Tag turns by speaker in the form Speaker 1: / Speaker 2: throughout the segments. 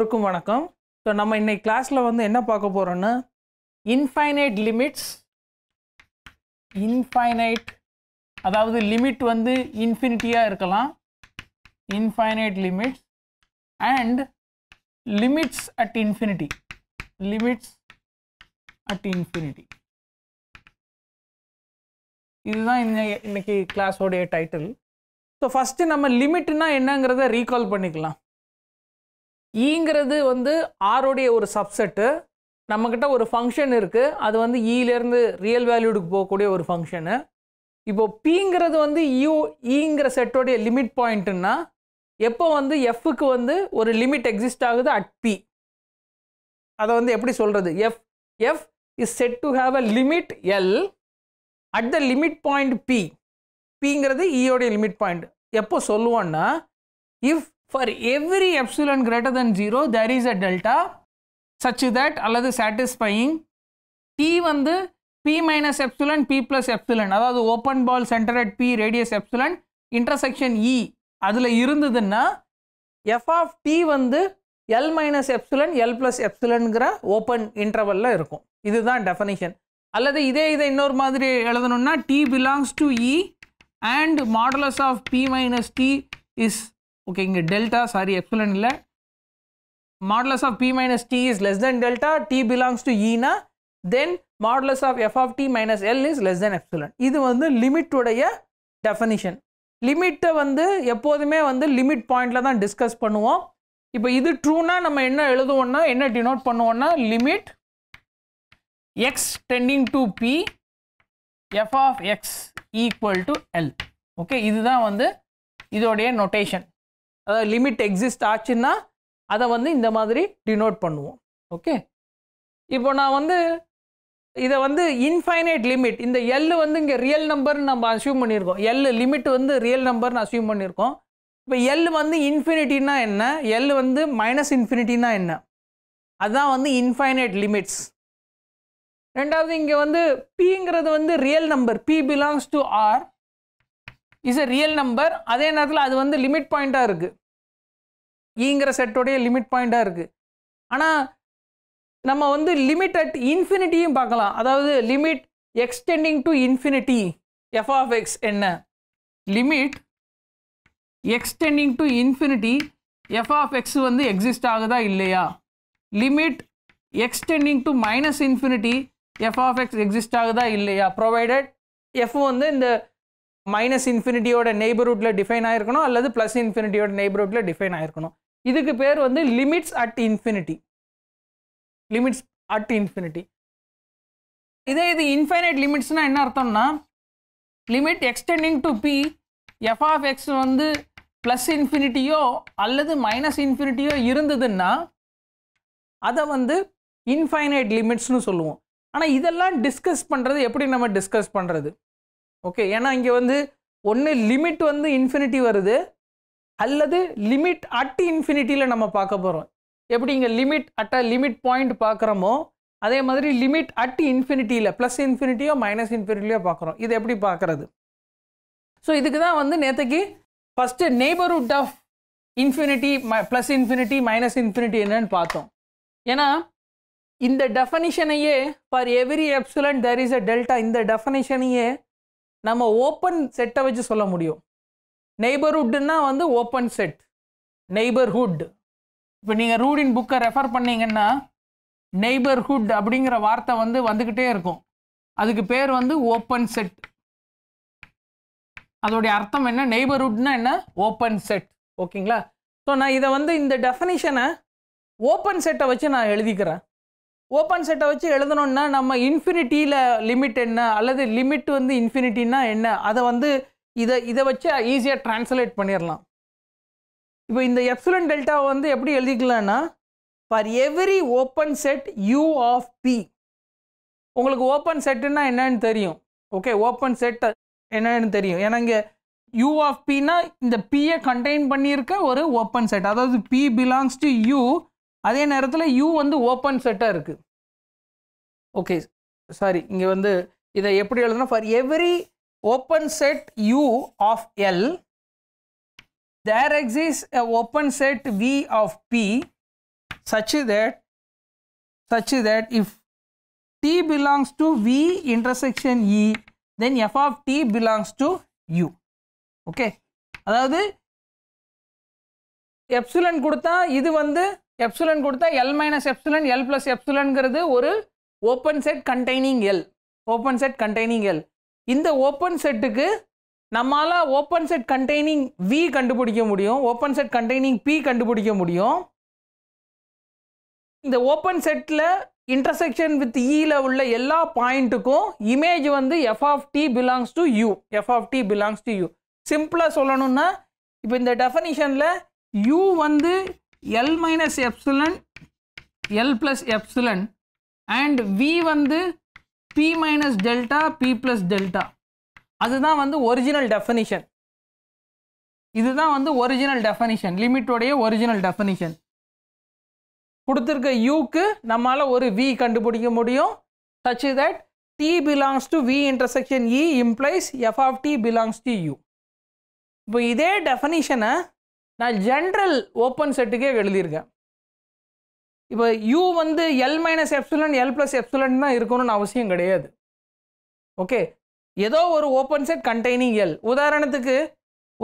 Speaker 1: எல்லோருக்கும் வணக்கம் ஸோ நம்ம இன்னைக்கு கிளாஸில் வந்து என்ன பார்க்க போகிறோன்னா இன்ஃபைனைட் லிமிட்ஸ் இன்ஃபைனைட் அதாவது லிமிட் வந்து இன்ஃபினிட்டியாக இருக்கலாம்
Speaker 2: infinite limits and limits at infinity limits at infinity
Speaker 1: இதுதான் இன்னை இன்னைக்கு கிளாஸோடைய டைட்டில் ஸோ ஃபஸ்ட்டு நம்ம லிமிட்னா என்னங்கிறத ரீகால் பண்ணிக்கலாம் ஈங்கிறது வந்து ஆரோடைய ஒரு சப்செட்டு நம்மக்கிட்ட ஒரு ஃபங்க்ஷன் இருக்குது அது வந்து ஈலேருந்து e ரியல் வேல்யூடுக்கு போகக்கூடிய ஒரு ஃபங்க்ஷனு இப்போது பிங்கிறது வந்து யூ ஈங்கிற e செட்டோடைய லிமிட் பாயிண்ட்டுன்னா எப்போ வந்து எஃப்க்கு வந்து ஒரு லிமிட் எக்ஸிஸ்ட் ஆகுது அட் பி அதை வந்து எப்படி சொல்கிறது F F is said to have a limit L at the limit point P பிங்கிறது ஈயோடைய லிமிட் பாயிண்ட் எப்போ சொல்லுவோன்னா if for every epsilon greater than 0 there is a delta such that அல்லது satisfying T வந்து P minus epsilon P plus epsilon அதாவது open ball center at P radius epsilon intersection E அதில் இருந்ததுன்னா F of T வந்து L minus epsilon L plus epsilonங்கிற open intervalல இருக்கும் இதுதான் definition அல்லது இதே இதை இன்னொரு மாதிரி எழுதணும்னா T belongs to E and modulus of P minus T is okay இங்கே டெல்டா சாரி எப்சிலன் இல்லை modulus of P minus T is less than delta T belongs to ஈனா then modulus of F of T minus L is less than epsilon இது வந்து லிமிட்டுடைய definition லிமிட்டை வந்து எப்போதுமே வந்து limit பாயிண்டில் தான் டிஸ்கஸ் பண்ணுவோம் இப்போ இது ட்ரூனா நம்ம என்ன எழுதுவோம்னா என்ன டினோட் பண்ணுவோம்னா limit X tending to P F of X equal to L okay இதுதான் வந்து இதோடைய நொட்டேஷன் லிமிட் எக்ஸிஸ்ட் ஆச்சுன்னா அதை வந்து இந்த மாதிரி டினோட் பண்ணுவோம் ஓகே இப்போ நான் வந்து இதை வந்து இன்ஃபைனைட் லிமிட் இந்த எல் வந்து இங்கே ரியல் நம்பர்னு நம்ம அசியூம் பண்ணியிருக்கோம் எல் லிமிட் வந்து ரியல் நம்பர்னு அசியூம் பண்ணியிருக்கோம் இப்போ எல் வந்து இன்ஃபினிட்டினா என்ன எல் வந்து மைனஸ் இன்ஃபினிட்டினா என்ன அதுதான் வந்து இன்ஃபைனைட் லிமிட்ஸ் ரெண்டாவது இங்கே வந்து பிங்கிறது வந்து real number P belongs to R is a real number அதே நேரத்தில் அது வந்து லிமிட் பாயிண்ட்டாக இருக்குது ஈங்கிற செட்டோடைய லிமிட் பாயிண்ட்டாக இருக்குது ஆனால் நம்ம வந்து லிமிட் அட் இன்ஃபினிட்டியும் பார்க்கலாம் அதாவது limit extending to infinity F of X என்ன limit extending to infinity F of X வந்து எக்ஸிஸ்ட் ஆகுதா இல்லையா limit extending to minus infinity F of X exist ஆகுதா இல்லையா ப்ரொவைடட் எஃப் வந்து இந்த மைனஸ் இன்ஃபினிட்டியோட நெய்பர்ஹுட்டில் டிஃபைன் ஆகிருக்கணும் அல்லது ப்ளஸ் இன்ஃபினிட்டியோட நெய்பர்ஹுட்டில் டிஃபைன் ஆகிருக்கணும் இதுக்கு பேர் வந்து limits at infinity limits at infinity இதே இது இன்ஃபைனைட் லிமிட்ஸ்னால் என்ன அர்த்தம்னா limit extending to P F of X வந்து ப்ளஸ் இன்ஃபினிட்டியோ அல்லது மைனஸ் இன்ஃபினிட்டியோ இருந்ததுன்னா அதை வந்து இன்ஃபைனைட் லிமிட்ஸ்னு சொல்லுவோம் ஆனால் இதெல்லாம் டிஸ்கஸ் பண்ணுறது எப்படி நம்ம டிஸ்கஸ் பண்ணுறது ஓகே ஏன்னா இங்கே வந்து ஒன்று லிமிட் வந்து இன்ஃபினிட்டி வருது அல்லது லிமிட் அட் இன்ஃபினிட்டியில் நம்ம பார்க்க போகிறோம் எப்படி இங்கே limit at a limit point பார்க்குறோமோ அதே மாதிரி லிமிட் அட் இன்ஃபினிட்டியில் ப்ளஸ் இன்ஃபினிட்டியோ மைனஸ் இன்ஃபினிட்டியோ பார்க்குறோம் இது எப்படி பார்க்குறது ஸோ இதுக்கு தான் வந்து நேற்றுக்கு first neighbourhood of infinity plus infinity minus infinity என்னன்னு பார்த்தோம் ஏன்னா இந்த டெஃபனிஷனையே for every epsilon there is a delta இந்த டெஃபனிஷனையே நம்ம ஓப்பன் செட்டை வச்சு சொல்ல முடியும் நெய்பர்ஹுட்னா வந்து ஓப்பன் செட் நெய்பர்ஹுட் இப்போ நீங்கள் ரூடின் புக்கை ரெஃபர் பண்ணிங்கன்னா நெய்பர்ஹுட் அப்படிங்கிற வார்த்தை வந்து வந்துக்கிட்டே இருக்கும் அதுக்கு பேர் வந்து ஓப்பன் செட் அதோடைய அர்த்தம் என்ன நெய்பர்ஹுட்னா என்ன ஓப்பன் செட் ஓகேங்களா ஸோ நான் இதை வந்து இந்த டெஃபனிஷனை ஓப்பன் செட்டை வச்சு நான் எழுதிக்கிறேன் ஓப்பன் செட்டை வச்சு எழுதணும்னா நம்ம இன்ஃபினிட்டியில் லிமிட் என்ன அல்லது லிமிட் வந்து இன்ஃபினிட்டின்னா என்ன அதை வந்து இதை இதை வச்சு ஈஸியாக ட்ரான்ஸ்லேட் பண்ணிடலாம் இப்போ இந்த எப்சிலன் டெல்டாவை வந்து எப்படி எழுதிக்கலாம்னா for every open set U of P உங்களுக்கு ஓப்பன் செட்டுன்னா என்னன்னு தெரியும் ஓகே ஓப்பன் செட் என்னன்னு தெரியும் ஏன்னா இங்கே யூ ஆஃப் பின்னா இந்த பியை கண்டெயின் பண்ணியிருக்க ஒரு ஓப்பன் செட் அதாவது பி பிலாங்ஸ் டு யூ அதே நேரத்தில் யூ வந்து ஓப்பன் செட்டாக இருக்குது ஓகே சாரி இங்கே வந்து இதை எப்படி எழுதணும் for every open set U of L there exists a open set we of P such that such that if T belongs to we intersection E then F of T belongs to U okay அதாவது epsilon கொடுத்தா இது வந்து epsilon கொடுத்தா L minus epsilon L plus எப்சுலன்கிறது ஒரு open set containing L open set containing L இந்த open செட்டுக்கு நம்மால் ஓப்பன் செட் கண்டெய்னிங் வி கண்டுபிடிக்க முடியும் ஓப்பன் செட் கண்டெய்னிங் பி கண்டுபிடிக்க முடியும் இந்த ஓப்பன் செட்டில் இன்டர்செக்ஷன் வித் இயில் உள்ள எல்லா பாயிண்ட்டுக்கும் இமேஜ் வந்து F of T belongs to U F of T belongs to U சிம்பிளாக சொல்லணும்னா இப்போ இந்த டெஃபனிஷனில் யூ வந்து L minus epsilon, L plus epsilon and V வந்து B minus delta B plus delta அதுதான் வந்து ஒரிஜினல் டெஃபனிஷன் இதுதான் வந்து original definition original original definition கொடுத்துருக்க யூக்கு நம்மளால் ஒரு வி கண்டுபிடிக்க முடியும் such that D belongs to V intersection E implies F of T belongs to U இப்போ இதே டெஃபனிஷனை நான் ஜென்ரல் ஓப்பன் செட்டுக்கே எழுதியிருக்கேன் இப்போ யூ வந்து L minus epsilon L plus epsilon தான் இருக்கணும்னு அவசியம் கிடையாது ஓகே ஏதோ ஒரு ஓப்பன் செட் கண்டெய்னிங் எல் உதாரணத்துக்கு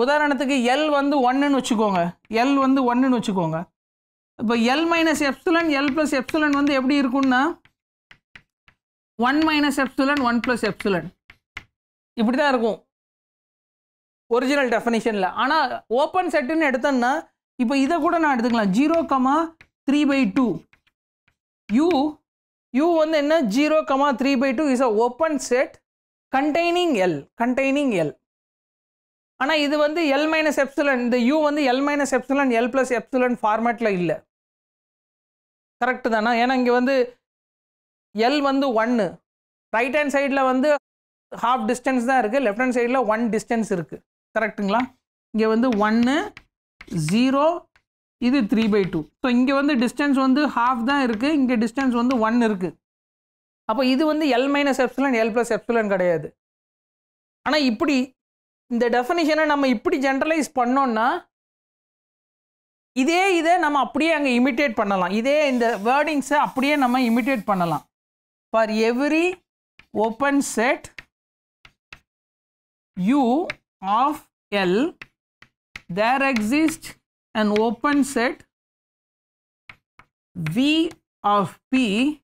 Speaker 1: உதாரணத்துக்கு எல் வந்து ஒன்றுன்னு வச்சுக்கோங்க எல் வந்து ஒன்றுன்னு வச்சுக்கோங்க இப்போ L minus epsilon L plus epsilon வந்து எப்படி இருக்கும்னா one minus epsilon one plus epsilon இப்படி தான் இருக்கும் ஒரிஜினல் டெஃபினேஷனில் ஆனால் ஓப்பன் செட்டுன்னு எடுத்தோம்னா இப்போ இதை கூட நான் எடுத்துக்கலாம் zero comma three by two U U வந்து என்ன zero comma three by two is a open set containing L containing L ஆனால் இது வந்து எல் மைனஸ் எப்சுலன் இந்த யூ வந்து L minus epsilon L plus epsilon ஃபார்மேட்டில் இல்லை கரெக்டு தானா ஏன்னா இங்கே வந்து எல் வந்து ஒன்று ரைட் ஹேண்ட் சைடில் வந்து ஹாஃப் டிஸ்டன்ஸ் தான் இருக்குது லெஃப்ட் ஹேண்ட் சைடில் ஒன் டிஸ்டன்ஸ் இருக்குது கரெக்டுங்களா இங்கே வந்து ஒன்று ஜீரோ இது த்ரீ பை டூ ஸோ இங்கே வந்து டிஸ்டன்ஸ் வந்து ஹாஃப் தான் இருக்குது இங்கே டிஸ்டன்ஸ் வந்து ஒன் இருக்குது அப்போ இது வந்து L minus epsilon L plus epsilon கிடையாது ஆனால் இப்படி இந்த டெஃபினிஷனை நம்ம இப்படி ஜென்ரலைஸ் பண்ணோன்னா இதே இதை நம்ம அப்படியே அங்கே இமிட்டேட் பண்ணலாம் இதே இந்த வேர்டிங்ஸை அப்படியே நம்ம இமிட்டேட் பண்ணலாம் for every open set
Speaker 2: U of L, there exists an open set V of
Speaker 1: P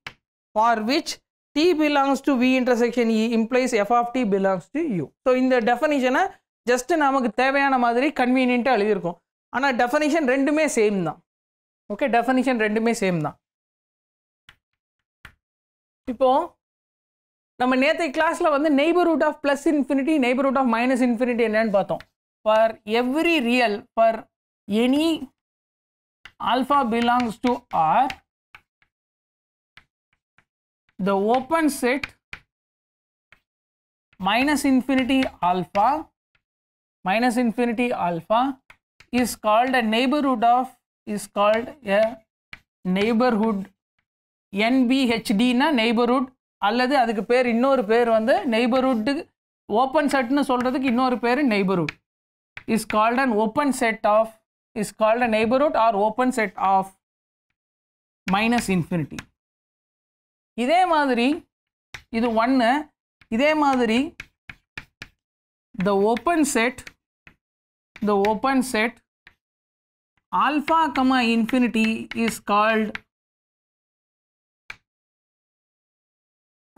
Speaker 1: for which T belongs to V intersection E implies F of T belongs to U. So, இந்த definition just நமக்கு தேவையான மாதிரி convenient எழுதியிருக்கோம் ஆனால் definition ரெண்டுமே same தான் okay definition ரெண்டுமே same தான் இப்போ நம்ம நேற்று கிளாஸில் வந்து neighbourhood of plus infinity neighbourhood of minus infinity என்னன்னு பார்த்தோம் for every real for
Speaker 2: any alpha belongs to R, the open set minus
Speaker 1: infinity alpha minus infinity alpha is called a neighborhood of is called a neighborhood NBHD na neighborhood அல்லது அதுக்கு பேர் இன்னொரு பேர் வந்து neighbourhood open செட்னு சொல்கிறதுக்கு இன்னொரு பேர் neighbourhood is called an open set of is called a neighbourhood or open set of minus infinity இதே மாதிரி இது ஒன்று இதே மாதிரி
Speaker 2: the open set the open set alpha comma infinity is called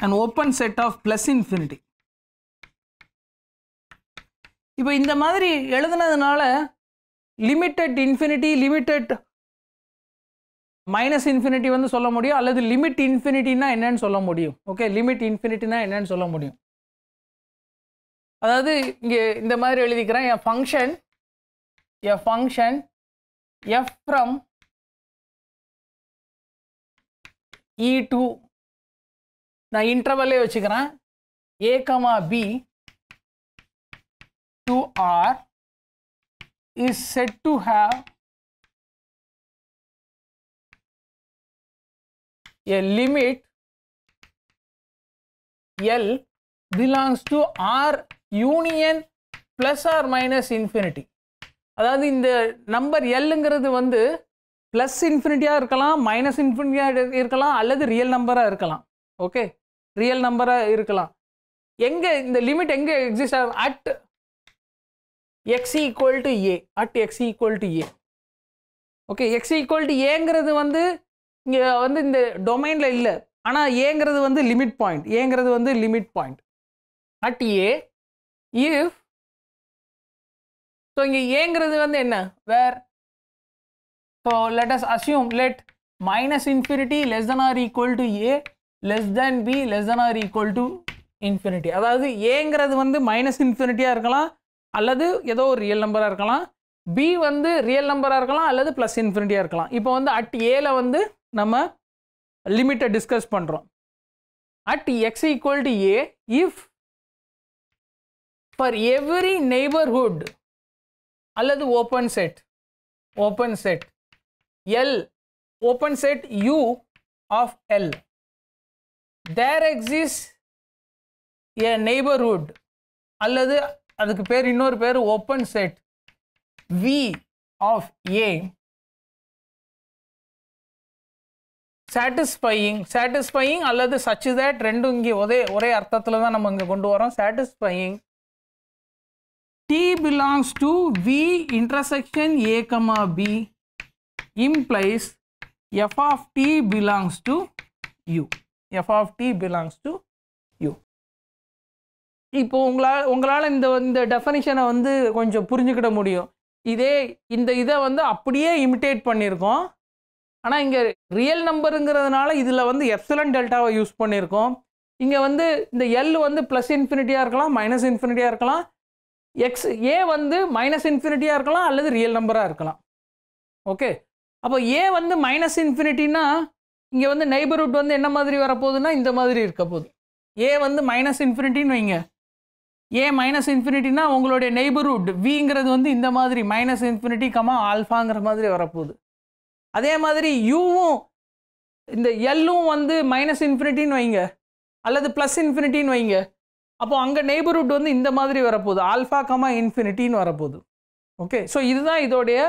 Speaker 2: an open set of plus infinity இப்போ இந்த மாதிரி எழுதுனதுனால limited
Speaker 1: infinity, limited minus infinity வந்து சொல்ல முடியும் அல்லது லிமிட் இன்ஃபினிட்டினா என்னன்னு சொல்ல முடியும் ஓகே லிமிட் இன்ஃபினிட்டினா என்னன்னு சொல்ல முடியும்
Speaker 2: அதாவது இங்கே இந்த மாதிரி எழுதிக்கிறேன் என் ஃபங்க்ஷன் என் function F from E to நான் இன்டர்வல்லே வச்சுக்கிறேன் A comma B to R is said to have a limit L belongs to
Speaker 1: R union plus or minus infinity அதாவது இந்த நம்பர் எல்லுங்கிறது வந்து ப்ளஸ் இன்ஃபினிட்டியாக இருக்கலாம் மைனஸ் இன்ஃபினிட்டியாக இருக்கலாம் அல்லது ரியல் நம்பராக இருக்கலாம் ஓகே ரியல் நம்பராக இருக்கலாம் எங்கே இந்த லிமிட் எங்கே எக்ஸிஸ்ட் ஆகும் at X equal to A at X equal to A okay X equal to ஏங்கிறது வந்து இங்கே வந்து இந்த டொமைனில் இல்லை ஆனால் ஏங்கிறது வந்து லிமிட் பாயிண்ட் ஏங்கிறது வந்து limit point at A
Speaker 2: if so இங்கே ஏங்கிறது வந்து என்ன where so let us assume let minus infinity less than or
Speaker 1: equal to A less than B less than or equal to infinity அதாவது ஏங்கிறது வந்து minus இன்ஃபினிட்டியாக இருக்கலாம் அல்லது ஏதோ ஒரு ரியல் நம்பராக இருக்கலாம் பி வந்து ரியல் நம்பராக இருக்கலாம் அல்லது ப்ளஸ் இன்ஃபினிட்டியாக இருக்கலாம் இப்போ வந்து அட் ஏல வந்து நம்ம லிமிட்டை
Speaker 2: டிஸ்கஸ் பண்ணுறோம் at X equal to A if for every neighbourhood அல்லது open set open set L open set U of L there exist a neighbourhood அல்லது அதுக்கு பேர் இன்னொரு பேர் open set we of A satisfying
Speaker 1: satisfying அல்லது such that ரெண்டும் இங்கே ஒரே ஒரே அர்த்தத்தில் தான் நம்ம இங்கே கொண்டு வரோம் satisfying D belongs to we intersection A comma B implies F of T belongs to U F of T belongs to U இப்போ உங்களால் உங்களால் இந்த இந்த டெஃபனிஷனை வந்து கொஞ்சம் புரிஞ்சுக்கிட முடியும் இதே இந்த இதை வந்து அப்படியே இமிட்டேட் பண்ணியிருக்கோம் ஆனால் இங்கே ரியல் நம்பருங்கிறதுனால இதில் வந்து எப்சலன் டெல்டாவை யூஸ் பண்ணியிருக்கோம் இங்கே வந்து இந்த எல் வந்து ப்ளஸ் இன்ஃபினிட்டியாக இருக்கலாம் மைனஸ் இன்ஃபினிட்டியாக இருக்கலாம் எக்ஸ் ஏ வந்து மைனஸ் இன்ஃபினிட்டியாக இருக்கலாம் அல்லது ரியல் நம்பராக இருக்கலாம் ஓகே அப்போ ஏ வந்து மைனஸ் இன்ஃபினிட்டின்னா இங்கே வந்து நெய்பர்ஹுட் வந்து என்ன மாதிரி வரப்போகுதுன்னா இந்த மாதிரி இருக்க போகுது ஏ வந்து மைனஸ் இன்ஃபினிட்டின்னு வைங்க ஏ மைனஸ் இன்ஃபினிட்டினா உங்களுடைய நெய்பர்ஹுட் விங்கிறது வந்து இந்த மாதிரி மைனஸ் இன்ஃபினிட்டி கமா ஆல்ஃபாங்கிற மாதிரி வரப்போகுது அதே மாதிரி யூவும் இந்த எல்லும் வந்து மைனஸ் இன்ஃபினிட்டின்னு வைங்க அல்லது ப்ளஸ் இன்ஃபினிட்டின்னு வைங்க அப்போ அங்கே நெய்பர்ஹுட் வந்து இந்த மாதிரி வரப்போகுது ஆல்ஃபா கமா இன்ஃபினிட்டின்னு வரப்போகுது ஓகே ஸோ இதுதான் இதோடைய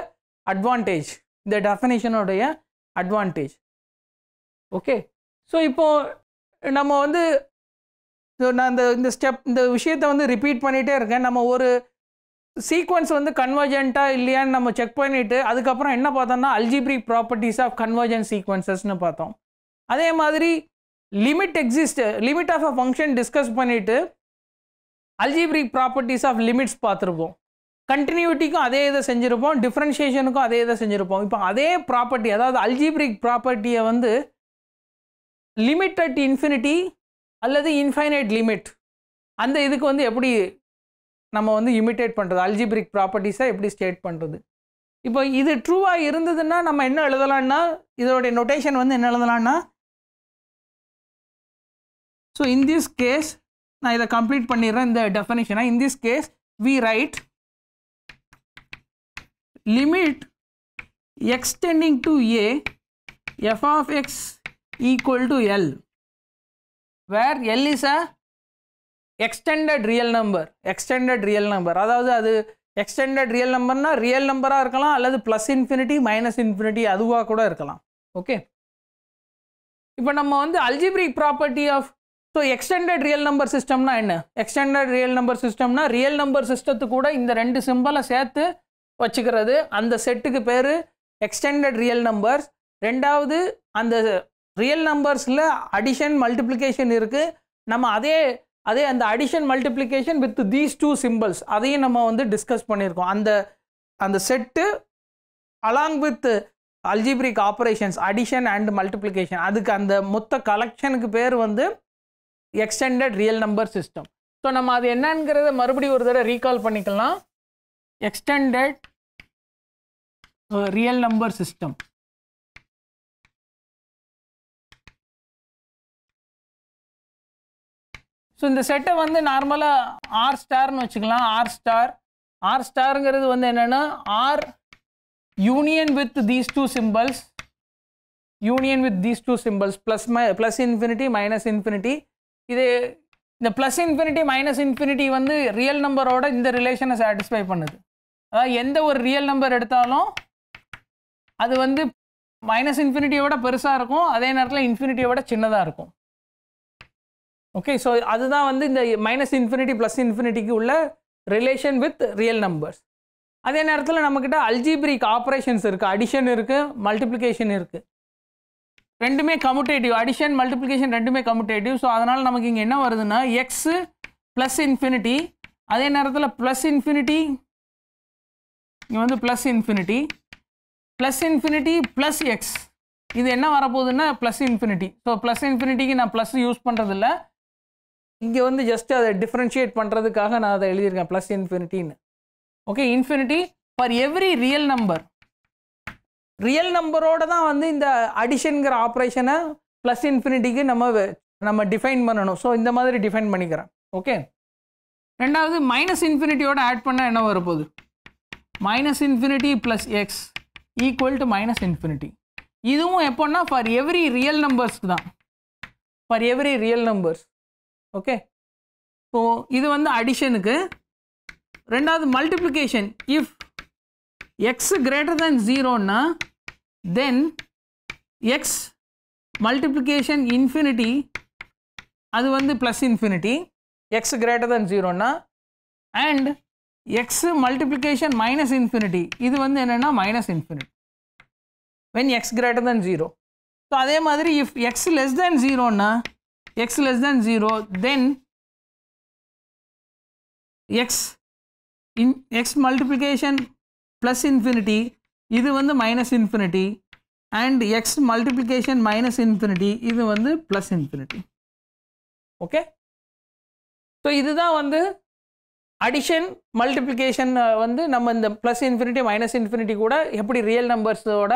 Speaker 1: அட்வான்டேஜ் இந்த டெஃபனேஷனுடைய அட்வான்டேஜ் ஓகே ஸோ இப்போது நம்ம வந்து நான் இந்த இந்த ஸ்டெப் இந்த விஷயத்தை வந்து ரிப்பீட் பண்ணிகிட்டே இருக்கேன் நம்ம ஒரு சீக்வன்ஸ் வந்து கன்வர்ஜென்ட்டாக இல்லையான்னு நம்ம செக் பண்ணிவிட்டு அதுக்கப்புறம் என்ன பார்த்தோம்னா அல்ஜிப்ரிக் ப்ராப்பர்ட்டிஸ் ஆஃப் கன்வர்ஜென்ட் சீக்வன்சஸ்னு பார்த்தோம் அதே மாதிரி limit exist limit of a function discuss பண்ணிவிட்டு அல்ஜிப்ரிக் ப்ராப்பர்ட்டிஸ் ஆஃப் லிமிட்ஸ் பார்த்துருப்போம் கண்டினியூட்டிக்கும் அதே இதை செஞ்சுருப்போம் டிஃப்ரென்ஷியேஷனுக்கும் அதே இதை செஞ்சுருப்போம் இப்போ அதே ப்ராப்பர்ட்டி அதாவது அல்ஜிப்ரிக் ப்ராப்பர்ட்டியை வந்து லிமிட் அட் இன்ஃபினிட்டி அல்லது இன்ஃபைனைட் லிமிட் அந்த இதுக்கு வந்து எப்படி நம்ம வந்து இமிட்டேட் பண்ணுறது அல்ஜிபிரிக் ப்ராப்பர்ட்டிஸை எப்படி ஸ்டேட் பண்ணுறது இப்போ இது ட்ரூவாக இருந்ததுன்னா நம்ம என்ன எழுதலான்னா இதோடைய நொட்டேஷன் வந்து என்ன எழுதலான்னா ஸோ இன் திஸ் கேஸ் நான் இதை கம்ப்ளீட் பண்ணிடுறேன் இந்த டெஃபனிஷனை in this case we write limit extending to A F of X equal to L, where L is a extended real number, extended real number, அதாவது அது extended real numberனா real நம்பராக இருக்கலாம் அல்லது plus infinity minus infinity அதுவாக கூட இருக்கலாம் okay இப்போ நம்ம வந்து algebraic property of so extended real number சிஸ்டம்னா என்ன எக்ஸ்டெண்டட் ரியல் நம்பர் சிஸ்டம்னா ரியல் நம்பர் சிஸ்டத்து கூட இந்த ரெண்டு சிம்பலை சேர்த்து வச்சுக்கிறது அந்த செட்டுக்கு பேர் எக்ஸ்டெண்டட் ரியல் நம்பர்ஸ் ரெண்டாவது அந்த ரியல் நம்பர்ஸில் அடிஷன் மல்டிப்ளிகேஷன் இருக்குது நம்ம அதே அதே அந்த addition multiplication with these two symbols அதையும் நம்ம வந்து டிஸ்கஸ் பண்ணியிருக்கோம் அந்த அந்த set along with algebraic operations addition and multiplication அதுக்கு அந்த மொத்த கலெக்ஷனுக்கு பேர் வந்து extended real number system so நம்ம அது என்னங்கிறத
Speaker 2: மறுபடியும் ஒரு தடவை ரீகால் பண்ணிக்கலாம் extended real number system so இந்த செட்டை வந்து நார்மலாக
Speaker 1: ஆர் ஸ்டார்னு வச்சுக்கலாம் ஆர் ஸ்டார் ஆர் ஸ்டாருங்கிறது வந்து என்னென்னா R union with these two symbols union with these two symbols plus my plus infinity minus infinity இது இந்த ப்ளஸ் இன்ஃபினிட்டி மைனஸ் இன்ஃபினிட்டி வந்து ரியல் நம்பரோட இந்த ரிலேஷனை சாட்டிஸ்ஃபை பண்ணுது அதாவது எந்த ஒரு ரியல் நம்பர் எடுத்தாலும் அது வந்து மைனஸ் இன்ஃபினிட்டியோட பெருசாக இருக்கும் அதே நேரத்தில் இன்ஃபினிட்டியை விட சின்னதாக இருக்கும் ஓகே ஸோ அதுதான் வந்து இந்த மைனஸ் இன்ஃபினிட்டி ப்ளஸ் இன்ஃபினிட்டிக்கு உள்ள ரிலேஷன் வித் ரியல் நம்பர்ஸ் அதே நேரத்தில் நம்மக்கிட்ட அல்ஜிப்ரிக் ஆப்ரேஷன்ஸ் இருக்குது அடிஷன் இருக்குது மல்டிப்ளிகேஷன் இருக்குது ரெண்டுமே கமுட்டேட்டிவ் அடிஷன் மல்டிப்ளிகேஷன் ரெண்டுமே கமுட்டேட்டிவ் ஸோ அதனால் நமக்கு இங்கே என்ன வருதுன்னா எக்ஸு ப்ளஸ் இன்ஃபினிட்டி அதே நேரத்தில் ப்ளஸ் இன்ஃபினிட்டி இங்கே வந்து plus infinity plus infinity plus X இது என்ன வரப்போகுதுன்னா ப்ளஸ் இன்ஃபினிட்டி ஸோ ப்ளஸ் இன்ஃபினிட்டிக்கு நான் ப்ளஸ் யூஸ் பண்ணுறதில்ல இங்கே வந்து ஜஸ்ட் அதை டிஃப்ரென்ஷியேட் பண்ணுறதுக்காக நான் அதை எழுதியிருக்கேன் ப்ளஸ் இன்ஃபினிட்டின்னு okay infinity for every real number real நம்பரோட தான் வந்து இந்த அடிஷனுங்கிற ஆப்ரேஷனை ப்ளஸ் இன்ஃபினிட்டிக்கு நம்ம நம்ம டிஃபைன் பண்ணணும் ஸோ இந்த மாதிரி டிஃபைன் பண்ணிக்கிறேன் ஓகே ரெண்டாவது மைனஸ் இன்ஃபினிட்டியோட ஆட் பண்ணால் என்ன வரப்போகுது minus infinity plus X equal to minus infinity இதுவும் எப்போன்னா ஃபார் எவ்ரி ரியல் நம்பர்ஸ்க்கு தான் for every real numbers okay இப்போ இது வந்து அடிஷனுக்கு ரெண்டாவது multiplication if X greater than ஜீரோன்னா தென் எக்ஸ் மல்டிப்ளிகேஷன் இன்ஃபினிட்டி அது வந்து plus infinity X greater than ஜீரோன்னா and X multiplication minus infinity இது வந்து என்னென்னா minus infinity when X greater than zero so அதே மாதிரி if X less than
Speaker 2: ஜீரோன்னா x less than 0 then x in x multiplication plus infinity
Speaker 1: இது வந்து minus infinity and x multiplication minus infinity இது வந்து plus infinity okay so இதுதான் வந்து addition multiplication வந்து நம்ம இந்த plus infinity minus infinity கூட எப்படி real numbers ஓட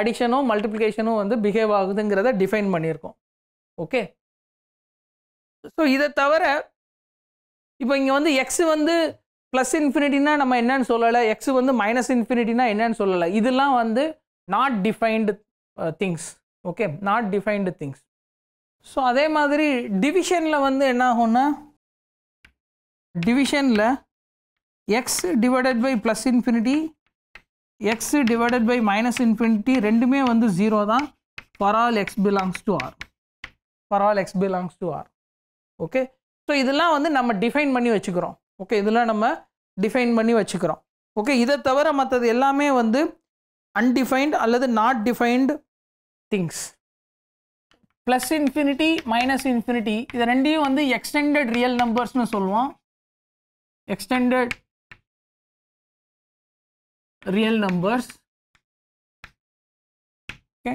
Speaker 1: addition மல்டிப்ளிகேஷனும் வந்து behave ஆகுதுங்கிறத define பண்ணியிருக்கோம் okay ஸோ இதை தவிர இப்போ இங்கே வந்து எக்ஸ் வந்து ப்ளஸ் இன்ஃபினிட்டினா நம்ம என்னன்னு சொல்லலை எக்ஸ் வந்து மைனஸ் இன்ஃபினிட்டினா என்னன்னு சொல்லலை இதெல்லாம் வந்து not defined things okay not defined things so அதே மாதிரி டிவிஷனில் வந்து என்ன ஆகும்னா டிவிஷனில் X divided by plus infinity X divided by minus infinity ரெண்டுமே வந்து ஜீரோ தான் for all X belongs to R for all X belongs to R okay so இதெல்லாம் வந்து நம்ம டிஃபைன் பண்ணி வச்சுக்கிறோம் ஓகே இதெல்லாம் நம்ம டிஃபைன் பண்ணி வச்சுக்கிறோம் ஓகே இதை தவிர மற்றது எல்லாமே வந்து அன்டிஃபைன்ட் அல்லது not defined things plus
Speaker 2: infinity minus infinity இது ரெண்டையும் வந்து எக்ஸ்டெண்டட் ரியல் நம்பர்ஸ்னு சொல்லுவோம் extended real numbers okay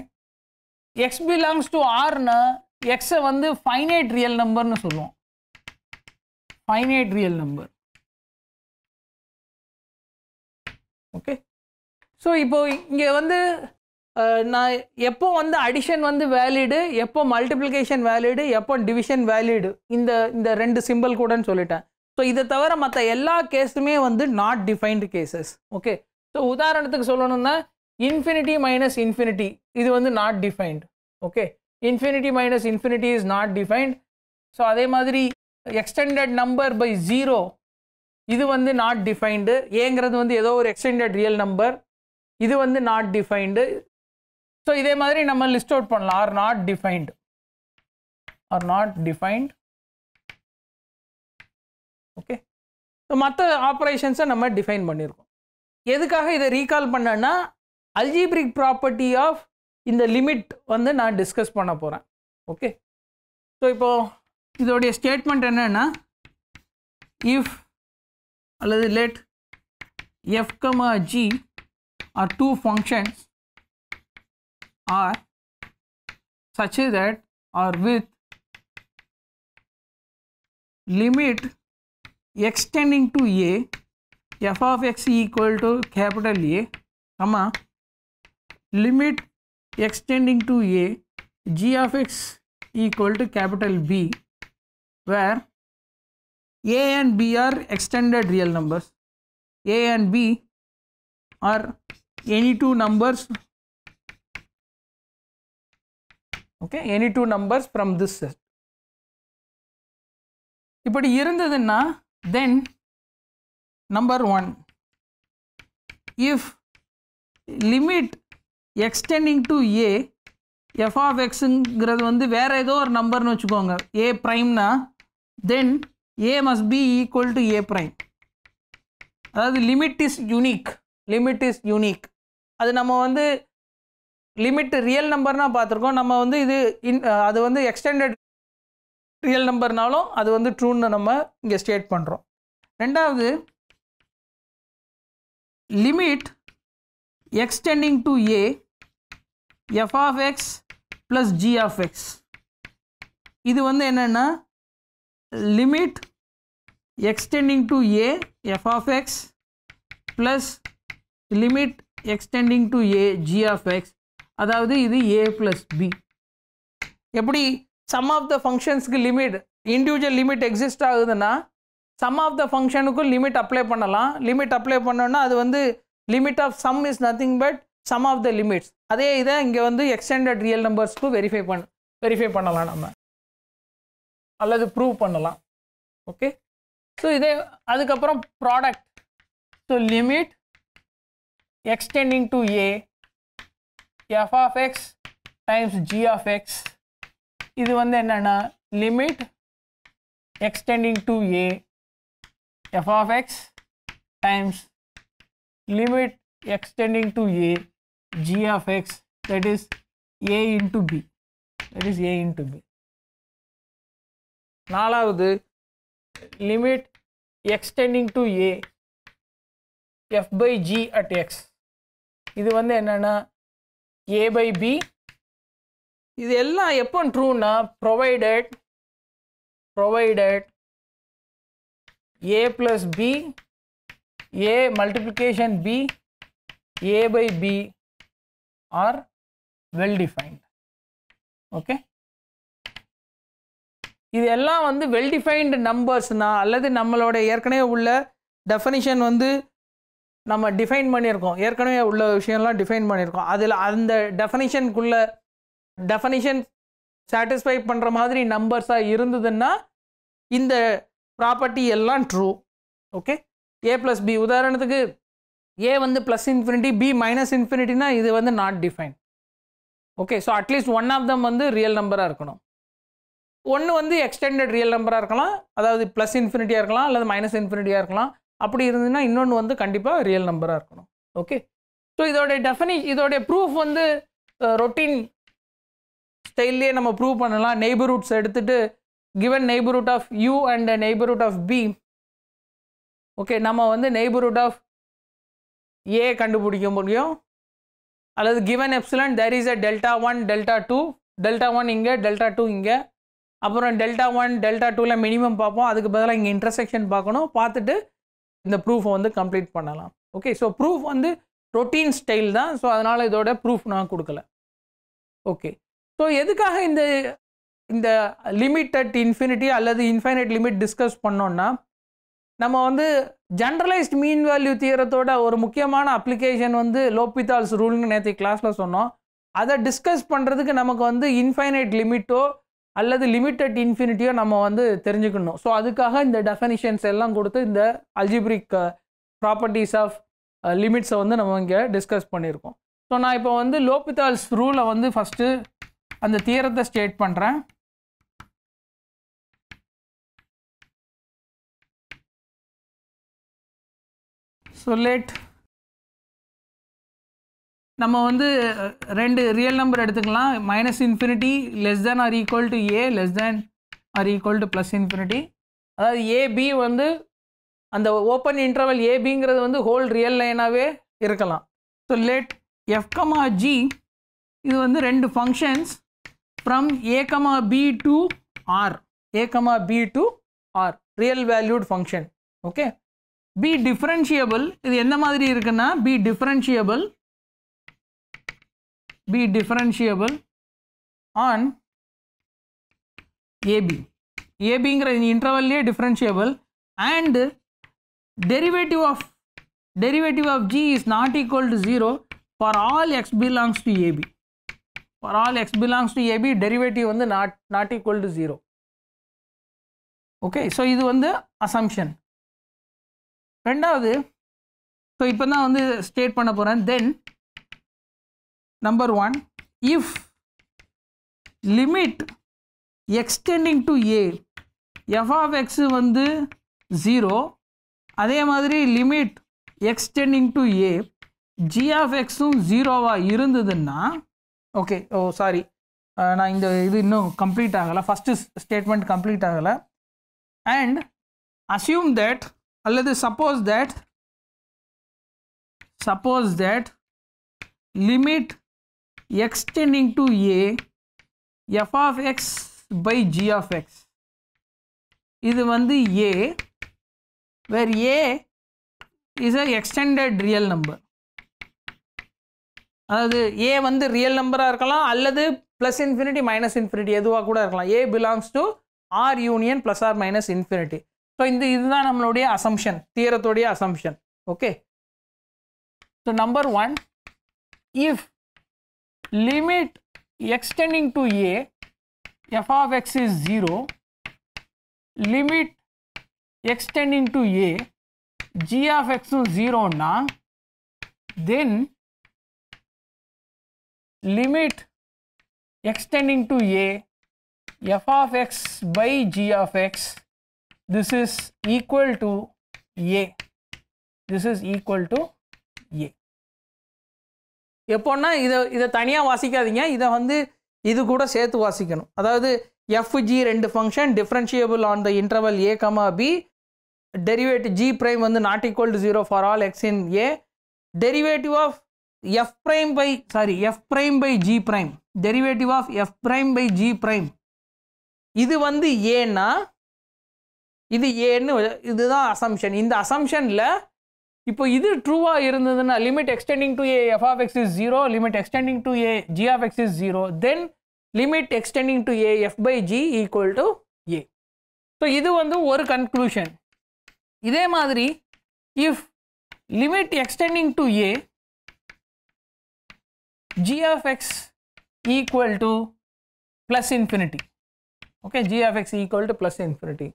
Speaker 2: X belongs to ஆர்னு எக்ஸை வந்து ஃபைனைட் ரியல் நம்பர்னு சொல்லுவோம் finite real number okay so இப்போ
Speaker 1: இங்கே வந்து நான் எப்போ வந்து அடிஷன் வந்து வேலிடு எப்போ மல்டிப்ளிகேஷன் வேலிடு எப்போ டிவிஷன் வேலிடு இந்த இந்த ரெண்டு சிம்பிள் கூடன்னு சொல்லிட்டேன் ஸோ இதை தவிர மற்ற எல்லா கேஸுமே வந்து not defined cases okay so உதாரணத்துக்கு சொல்லணும்னா இன்ஃபினிட்டி மைனஸ் இன்ஃபினிட்டி இது வந்து not defined okay infinity minus infinity is not defined so அதே மாதிரி extended நம்பர் பை ஜீரோ இது வந்து நாட் டிஃபைன்டு ஏங்கிறது வந்து ஏதோ ஒரு extended ரியல் நம்பர் இது வந்து
Speaker 2: நாட் defined ஸோ இதே மாதிரி நம்ம லிஸ்ட் அவுட் பண்ணலாம் are not defined are not defined
Speaker 1: okay so மற்ற ஆப்ரேஷன்ஸை நம்ம டிஃபைன் பண்ணியிருக்கோம் எதுக்காக இதை recall பண்ணனா algebraic property of in the limit one मैं डिस्कस பண்ண போறேன் ஓகே சோ இப்போ இதோட ஸ்டேட்மென்ட் என்னன்னா இஃப் அல்லது let f, g are two
Speaker 2: functions are such is that are with limit
Speaker 1: extending to a f(x) = capital a comma limit extending to a g of x equal to capital B where a and b are extended real numbers a and b are any two
Speaker 2: numbers okay any two numbers from this set இப்படி irundadna then number 1 if
Speaker 1: limit x tending to A F of எக்ஸுங்கிறது வந்து வேறு ஏதோ ஒரு நம்பர்னு வச்சுக்கோங்க A ப்ரைம்னா then A must be equal to A prime அதாவது limit is unique limit is unique அது நம்ம வந்து லிமிட் ரியல் நம்பர்னால் பார்த்துருக்கோம் நம்ம வந்து இது இன் அது வந்து எக்ஸ்டெண்டட் ரியல் நம்பர்னாலும் அது வந்து ட்ரூன்னு நம்ம இங்கே ஸ்டேட் பண்ணுறோம் ரெண்டாவது limit extending to A F of X plus G of X இது வந்து என்னென்னா limit extending to A F of X plus limit extending to A G of X அதாவது இது ஏ ப்ளஸ் பி எப்படி சம் ஆஃப் த ஃபங்க்ஷன்ஸ்க்கு limit individual limit exist ஆகுதுன்னா sum of the ஃபங்க்ஷனுக்கும் limit apply பண்ணலாம் லிமிட் அப்ளை பண்ணோன்னா அது வந்து limit of sum is nothing but sum of the limits அதே இத இங்க வந்து எக்ஸ்டெண்டட் ரியல் நம்பர்ஸ் கு வெரிஃபை பண்ண வெரிஃபை பண்ணலாம்
Speaker 2: நாம அல்லது ப்ரூவ் பண்ணலாம் ஓகே சோ இதே அதுக்கு அப்புறம் product so limit extending to A
Speaker 1: f(x) * g(x) இது வந்து என்னன்னா limit extending to A f(x) * limit extending to A
Speaker 2: g of x that is a into b that is a into b நாலாவது limit x tending to a f by g at x இது வந்து என்னன்னா a by b இது எல்லாம் எப்போ ட்ரூன்னா provided provided a plus b a multiplication b a by b are well defined okay
Speaker 1: இது எல்லாம் வந்து வெல் டிஃபைன்டு நம்பர்ஸ்னா அல்லது நம்மளோட ஏற்கனவே உள்ள டெஃபனிஷன் வந்து நம்ம டிஃபைன் பண்ணியிருக்கோம் ஏற்கனவே உள்ள விஷயம்லாம் டிஃபைன் பண்ணியிருக்கோம் அதில் அந்த டெஃபனிஷனுக்குள்ள டெஃபனிஷன் சாட்டிஸ்ஃபை பண்ணுற மாதிரி நம்பர்ஸாக இருந்ததுன்னா இந்த ப்ராப்பர்ட்டி எல்லாம் true okay A plus B உதாரணத்துக்கு ஏ வந்து ப்ளஸ் இன்ஃபினிட்டி பி மைனஸ் இன்ஃபினிட்டினா இது வந்து not define okay so at least one of them வந்து ரியல் நம்பராக இருக்கணும் ஒன்று வந்து எக்ஸ்டெண்டட் ரியல் நம்பராக இருக்கலாம் அதாவது ப்ளஸ் இன்ஃபினிட்டியாக இருக்கலாம் அல்லது மைனஸ் இன்ஃபினிட்டியாக இருக்கலாம் அப்படி இருந்ததுன்னா இன்னொன்று வந்து கண்டிப்பாக ரியல் நம்பராக இருக்கணும் ஓகே ஸோ இதோடைய டெஃபினி இதோடைய ப்ரூஃப் வந்து ரொட்டீன் ஸ்டைல்லையே நம்ம ப்ரூவ் பண்ணலாம் நெய்பர்ஹுட்ஸ் எடுத்துகிட்டு given neighbourhood of U and neighbourhood of B okay நம்ம வந்து நெய்பர்ஹுட் ஆஃப் ஏ கண்டுபிடிக்க முடியும் அல்லது given epsilon there is a delta one delta two delta one இங்கே டெல்டா டூ இங்கே அப்புறம் டெல்டா ஒன் டெல்டா டூவில் மினிமம் பார்ப்போம் அதுக்கு பதிலாக இங்கே இன்டர்செக்ஷன் பார்க்கணும் பார்த்துட்டு இந்த ப்ரூஃபை வந்து கம்ப்ளீட் பண்ணலாம் ஓகே ஸோ ப்ரூஃப் வந்து ரொட்டீன் ஸ்டைல் தான் ஸோ அதனால் இதோட ப்ரூஃப் நான் கொடுக்கல ஓகே ஸோ எதுக்காக இந்த இந்த லிமிட் அட் இன்ஃபினிட்டி அல்லது இன்ஃபைனட் லிமிட் டிஸ்கஸ் பண்ணோன்னா நம்ம வந்து ஜென்ரலைஸ்ட் மீன் வேல்யூ தீரத்தோட ஒரு முக்கியமான அப்ளிகேஷன் வந்து லோபிதால்ஸ் ரூல்னு நேற்று கிளாஸில் சொன்னோம் அதை டிஸ்கஸ் பண்ணுறதுக்கு நமக்கு வந்து இன்ஃபைனைட் லிமிட்டோ அல்லது லிமிட்டட் இன்ஃபினிட்டியோ நம்ம வந்து தெரிஞ்சுக்கணும் ஸோ அதுக்காக இந்த டெஃபனிஷன்ஸ் எல்லாம் கொடுத்து இந்த அல்ஜிப்ரிக் ப்ராப்பர்ட்டிஸ் ஆஃப் லிமிட்ஸை வந்து நம்ம இங்கே டிஸ்கஸ் பண்ணியிருக்கோம்
Speaker 2: ஸோ நான் இப்போ வந்து லோபிதால்ஸ் ரூலை வந்து ஃபஸ்ட்டு அந்த தீரத்தை ஸ்டேட் பண்ணுறேன் ஸோ லெட்
Speaker 1: நம்ம வந்து ரெண்டு ரியல் நம்பர் எடுத்துக்கலாம் minus infinity less than or equal to A less than or equal to plus infinity அதாவது ஏபி வந்து அந்த ஓப்பன் இன்டர்வல் ஏபிங்கிறது வந்து ஹோல் ரியல் லைனாகவே இருக்கலாம் so let f comma g இது வந்து ரெண்டு functions from a comma B to R a comma B to R real valued function okay be differentiable இது எந்த மாதிரி இருக்குன்னா be differentiable
Speaker 2: be differentiable on a b ஏபிங்கிற இன்டர்வல்லே differentiable and
Speaker 1: derivative of derivative of g is not equal to zero for all X belongs to a b for all X belongs to a b derivative வந்து not not
Speaker 2: equal to zero okay so இது வந்து assumption ரெண்டாவது so இப்போ தான் வந்து state பண்ண போகிறேன் then number one if limit
Speaker 1: extending to A F of x வந்து ஜீரோ அதே மாதிரி limit extending to A G of எக்ஸும் ஜீரோவாக இருந்ததுன்னா ஓகே ஓ சாரி நான் இந்த இது இன்னும் கம்ப்ளீட் ஆகலை ஃபஸ்ட்டு ஸ்டேட்மெண்ட் கம்ப்ளீட் ஆகலை அண்ட் அசியூம் தட் அல்லது suppose that suppose that limit extending to A f f of x by g of இது வந்து a where a is a extended real number அதாவது ஏ வந்து real நம்பராக இருக்கலாம் அல்லது plus infinity minus infinity எதுவாக கூட இருக்கலாம் a belongs to R union plus or minus infinity so இந்த இதுதான் நம்மளுடைய அசம்ஷன் தீரத்துடைய assumption okay so number one if limit extending to A F of x is zero limit extending to A
Speaker 2: G of எக்ஸும் ஜீரோன்னா then limit extending to a
Speaker 1: f of x by g of x this is equal to A. This is equal to A. எப்போன்னா இதை இதை தனியாக வாசிக்காதீங்க இதை வந்து இது கூட சேர்த்து வாசிக்கணும் அதாவது எஃப்ஜி ரெண்டு function differentiable on the interval a comma b derivative g prime வந்து not equal to zero for all x in a derivative of f prime by sorry f prime by g prime derivative of f prime by g prime இது வந்து ஏன்னா இது ஏன்னு இதுதான் assumption இந்த அசம்ஷனில் இப்போ இது ட்ரூவாக இருந்ததுன்னா limit extending to A F of x is zero limit extending to A G of x is zero then limit extending to A f by g equal to a so இது வந்து ஒரு conclusion இதே மாதிரி
Speaker 2: if limit extending to A g of x equal to plus infinity okay g of x equal to plus infinity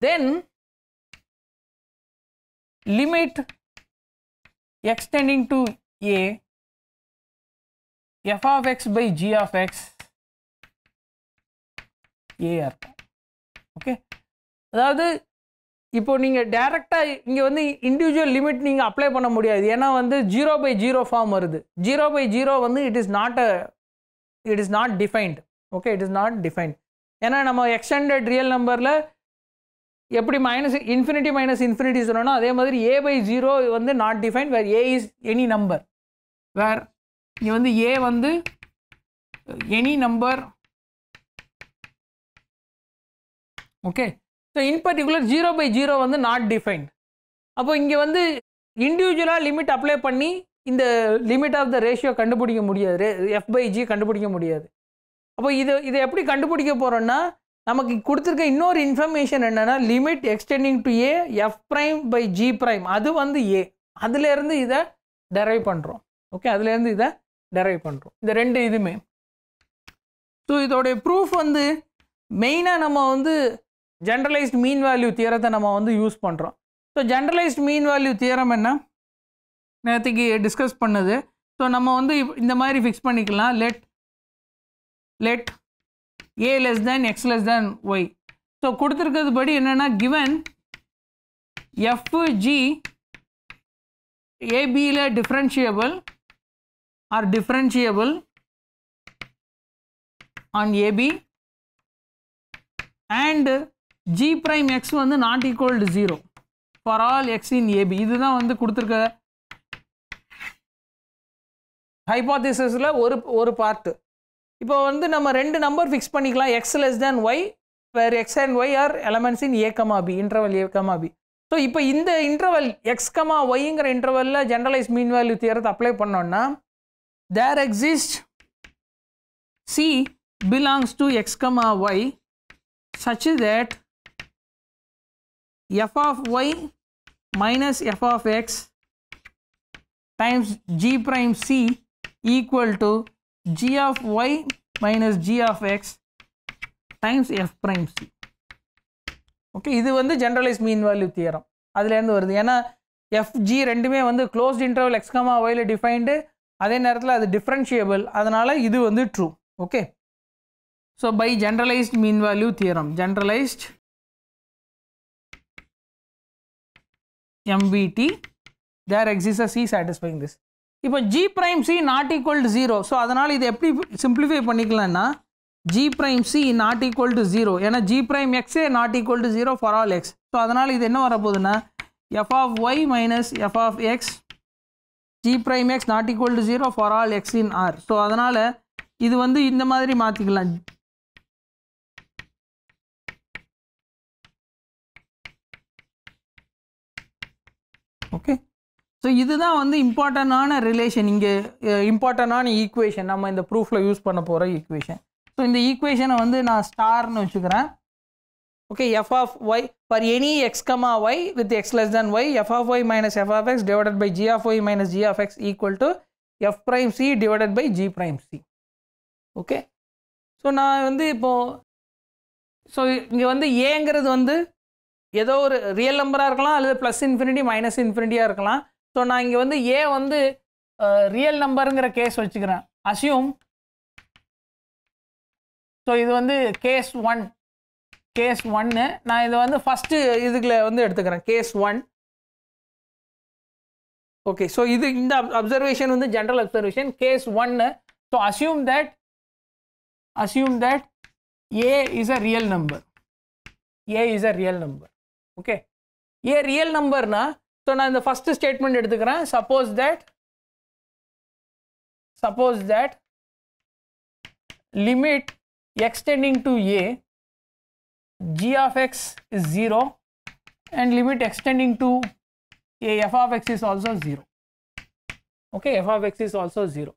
Speaker 2: Then limit extending to a f of x by g of x a இருக்கும் okay அதாவது இப்போ
Speaker 1: நீங்கள் டேரெக்டாக இங்கே வந்து individual limit நீங்கள் apply பண்ண முடியாது ஏன்னா வந்து ஜீரோ பை ஜீரோ ஃபார்ம் வருது ஜீரோ பை ஜீரோ வந்து it is not a it is not defined okay it is not defined ஏன்னா நம்ம எக்ஸ்டெண்டட் ரியல் நம்பரில் எப்படி மைனஸ் இன்ஃபினிட்டி மைனஸ் இன்ஃபினிட்டி சொன்னோன்னா அதே மாதிரி ஏ பை ஜீரோ வந்து not define where a is any number where இங்கே வந்து ஏ வந்து any number okay so in particular zero by zero வந்து நாட் டிஃபைன்ட் அப்போ இங்கே வந்து இண்டிவிஜுவலாக லிமிட் அப்ளை பண்ணி இந்த லிமிட் ஆஃப் த ரேஷியோ கண்டுபிடிக்க முடியாது எஃப் பை ஜி கண்டுபிடிக்க முடியாது அப்போ இது இதை எப்படி கண்டுபிடிக்க போகிறோன்னா நமக்கு கொடுத்துருக்க இன்னொரு இன்ஃபர்மேஷன் என்னென்னா limit extending to A f prime by g prime அது வந்து ஏ அதுலேருந்து இதை டெரைவ் பண்ணுறோம் ஓகே அதுலேருந்து இதை டெரைவ் பண்ணுறோம் இந்த ரெண்டு இதுவுமே ஸோ இதோடைய ப்ரூஃப் வந்து மெயினாக நம்ம வந்து ஜென்ரலைஸ்ட் மீன் வேல்யூ தியரத்தை நம்ம வந்து யூஸ் பண்ணுறோம் so generalized mean value theorem என்ன நேற்றுக்கு டிஸ்கஸ் பண்ணுது ஸோ நம்ம வந்து இந்த மாதிரி ஃபிக்ஸ் பண்ணிக்கலாம் let let a less than x less than y so கொடுத்துருக்கிறது படி என்னென்னா கிவன்
Speaker 2: எஃப்ஜி ஏபியில் differentiable or differentiable on a b
Speaker 1: and g prime x வந்து not equal to zero for all x in a b இதுதான் வந்து கொடுத்துருக்க ஹைபாத்திசஸில் ஒரு ஒரு பார்ட்டு இப்போ வந்து நம்ம ரெண்டு நம்பர் ஃபிக்ஸ் பண்ணிக்கலாம் x less than y where x and y are elements in a comma b interval a comma b so இப்போ இந்த இன்டர்வல் எக்ஸ் கமா ஒய்ங்கிற இன்டர்வலில் ஜென்ரலைஸ் மீன் வேல்யூ தியரத்தை அப்ளை பண்ணோம்னா there exist c belongs to x y such such that f of y minus f of x times g prime c equal g of y minus g of x times f prime c okay இது வந்து generalise mean value theorem அதுலேருந்து வருது ஏன்னா f g ரெண்டுமே வந்து closed interval x comma ஒயில் defined அதே நேரத்தில் அது டிஃப்ரென்ஷியபிள் அதனால் இது வந்து true okay so by generalized mean value theorem generalized MVT there exists a C satisfying this இப்போ g prime c not equal to zero so அதனால் இது எப்படி சிம்பிளிஃபை பண்ணிக்கலாம்னா g prime c not equal to zero ஏன்னா g prime எக்ஸே not equal to zero for all x so அதனால் இது என்ன வரப்போகுதுன்னா F of y minus f of x g prime x not equal to zero for all x in R so அதனால் இது வந்து இந்த மாதிரி மாற்றிக்கலாம்
Speaker 2: ஓகே ஸோ இதுதான் வந்து இம்பார்ட்டண்டான ரிலேஷன் இங்கே
Speaker 1: இம்பார்ட்டண்டான ஈக்குவேஷன் நம்ம இந்த ப்ரூஃபில் யூஸ் பண்ண போகிற ஈக்குவேஷன் ஸோ இந்த ஈக்குவேஷனை வந்து நான் ஸ்டார்னு வச்சுக்கிறேன் okay f of y for any x comma y with x less than y f of y minus f of x divided by g of y minus g of X equal to f prime c divided by g prime c okay so நான் வந்து இப்போது so இங்கே வந்து ஏங்கிறது வந்து ஏதோ ஒரு real நம்பராக இருக்கலாம் அல்லது ப்ளஸ் இன்ஃபினிட்டி மைனஸ் இன்ஃபினிட்டியாக இருக்கலாம் ஸோ நான் இங்கே வந்து ஏ வந்து ரியல் நம்பருங்கிற கேஸ் வச்சுக்கிறேன் அசியூம் ஸோ இது வந்து கேஸ் ஒன் கேஸ் ஒன்னு நான் இதை வந்து ஃபஸ்ட்டு இதுக்குள்ள வந்து எடுத்துக்கிறேன் கேஸ் ஒன் ஓகே ஸோ இது இந்த அப்சர்வேஷன் வந்து ஜென்ரல் அப்சர்வேஷன் கேஸ் ஒன்னு so assume that assume that a is a real number a is a real number okay a real நம்பர்னா ஸோ நான் இந்த ஃபஸ்ட்டு ஸ்டேட்மெண்ட் எடுத்துக்கிறேன் suppose that
Speaker 2: suppose that limit extending to A G of x is zero and limit
Speaker 1: extending to A F of x is also zero okay f of x is also zero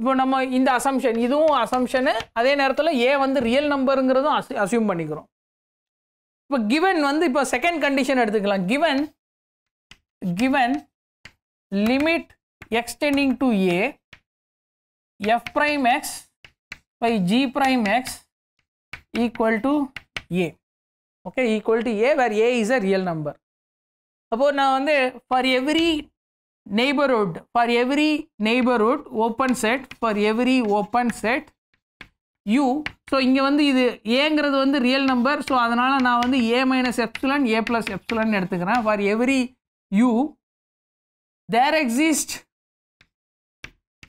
Speaker 1: இப்போ நம்ம இந்த assumption இதுவும் assumption அதே நேரத்தில் ஏ வந்து real நம்பருங்கிறதும் assume பண்ணிக்கிறோம் இப்போ given வந்து இப்போ செகண்ட் கண்டிஷன் எடுத்துக்கலாம் given given limit extending to a f prime x by g prime x equal to a okay equal to a where a is a real number Now, நான் வந்து for every neighborhood for every neighborhood open set for every open set u so இங்கே வந்து இது ஏங்கிறது வந்து real number, so அதனால் நான் வந்து A minus epsilon, A plus epsilon எடுத்துக்கிறேன் For every u there exist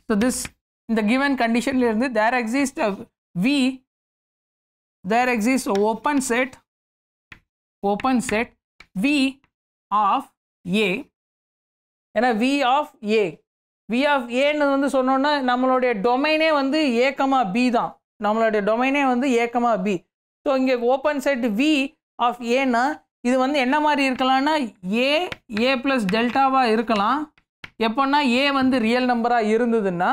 Speaker 1: so this in the given condition there exists a v there exists a open set open set v of a ஏன்னா v of a v of aன்னு வந்து சொன்னோன்னா நம்மளுடைய டொமைனே வந்து a comma b தான் நம்மளுடைய டொமைனே வந்து a கமா b ஸோ இங்கே ஓப்பன் செட் v ஆஃப் ஏன்னா இது வந்து என்ன மாதிரி இருக்கலாம்னா ஏ ஏ ப்ளஸ் டெல்டாவாக இருக்கலாம் எப்போன்னா ஏ வந்து ரியல் நம்பராக இருந்ததுன்னா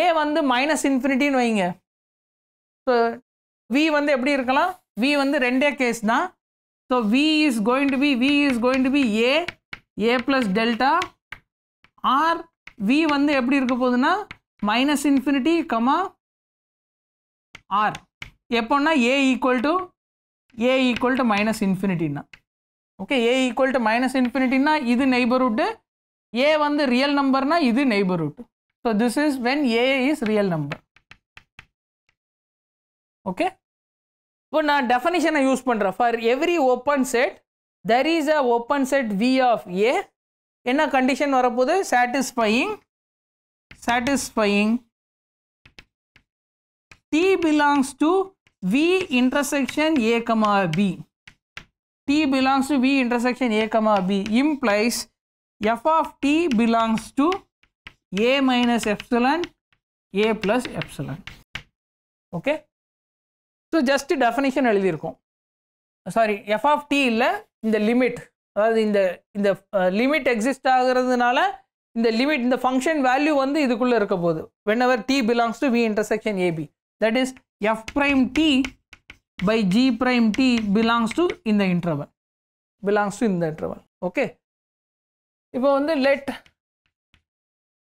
Speaker 1: ஏ வந்து மைனஸ் இன்ஃபினிட்டின்னு வைங்க ஸோ வி வந்து எப்படி இருக்கலாம் வி வந்து ரெண்டே கேஸ் தான் so v is going to be v is going to be a a plus delta or v வந்து எப்படி இருக்க போகுதுன்னா மைனஸ் இன்ஃபினிட்டி கமா ஆர் எப்போன்னா a equal to a equal to minus இன்ஃபினிட்டின்னா okay a equal to minus இன்ஃபினிட்டின்னா இது neighbourhood a வந்து real நம்பர்னா இது neighbourhood so this is when a is real number okay இப்போ நான் டெஃபனிஷனை யூஸ் பண்ணுறேன் for every open set there is a open set we of a என்ன கண்டிஷன் வரப்போகுது satisfying satisfying D belongs to V intersection A B. T belongs to V intersection A B implies f of t belongs to A minus epsilon A plus epsilon. Okay. So just definition எழுதியிருக்கோம் sorry f of t இல்லை இந்த limit அதாவது இந்த இந்த limit exist ஆகிறதுனால இந்த limit இந்த function value வந்து இதுக்குள்ளே இருக்க போகுது whenever t belongs to we intersection a b that is f prime t by g prime t belongs to in the interval belongs to in the interval okay இப்போ வந்து let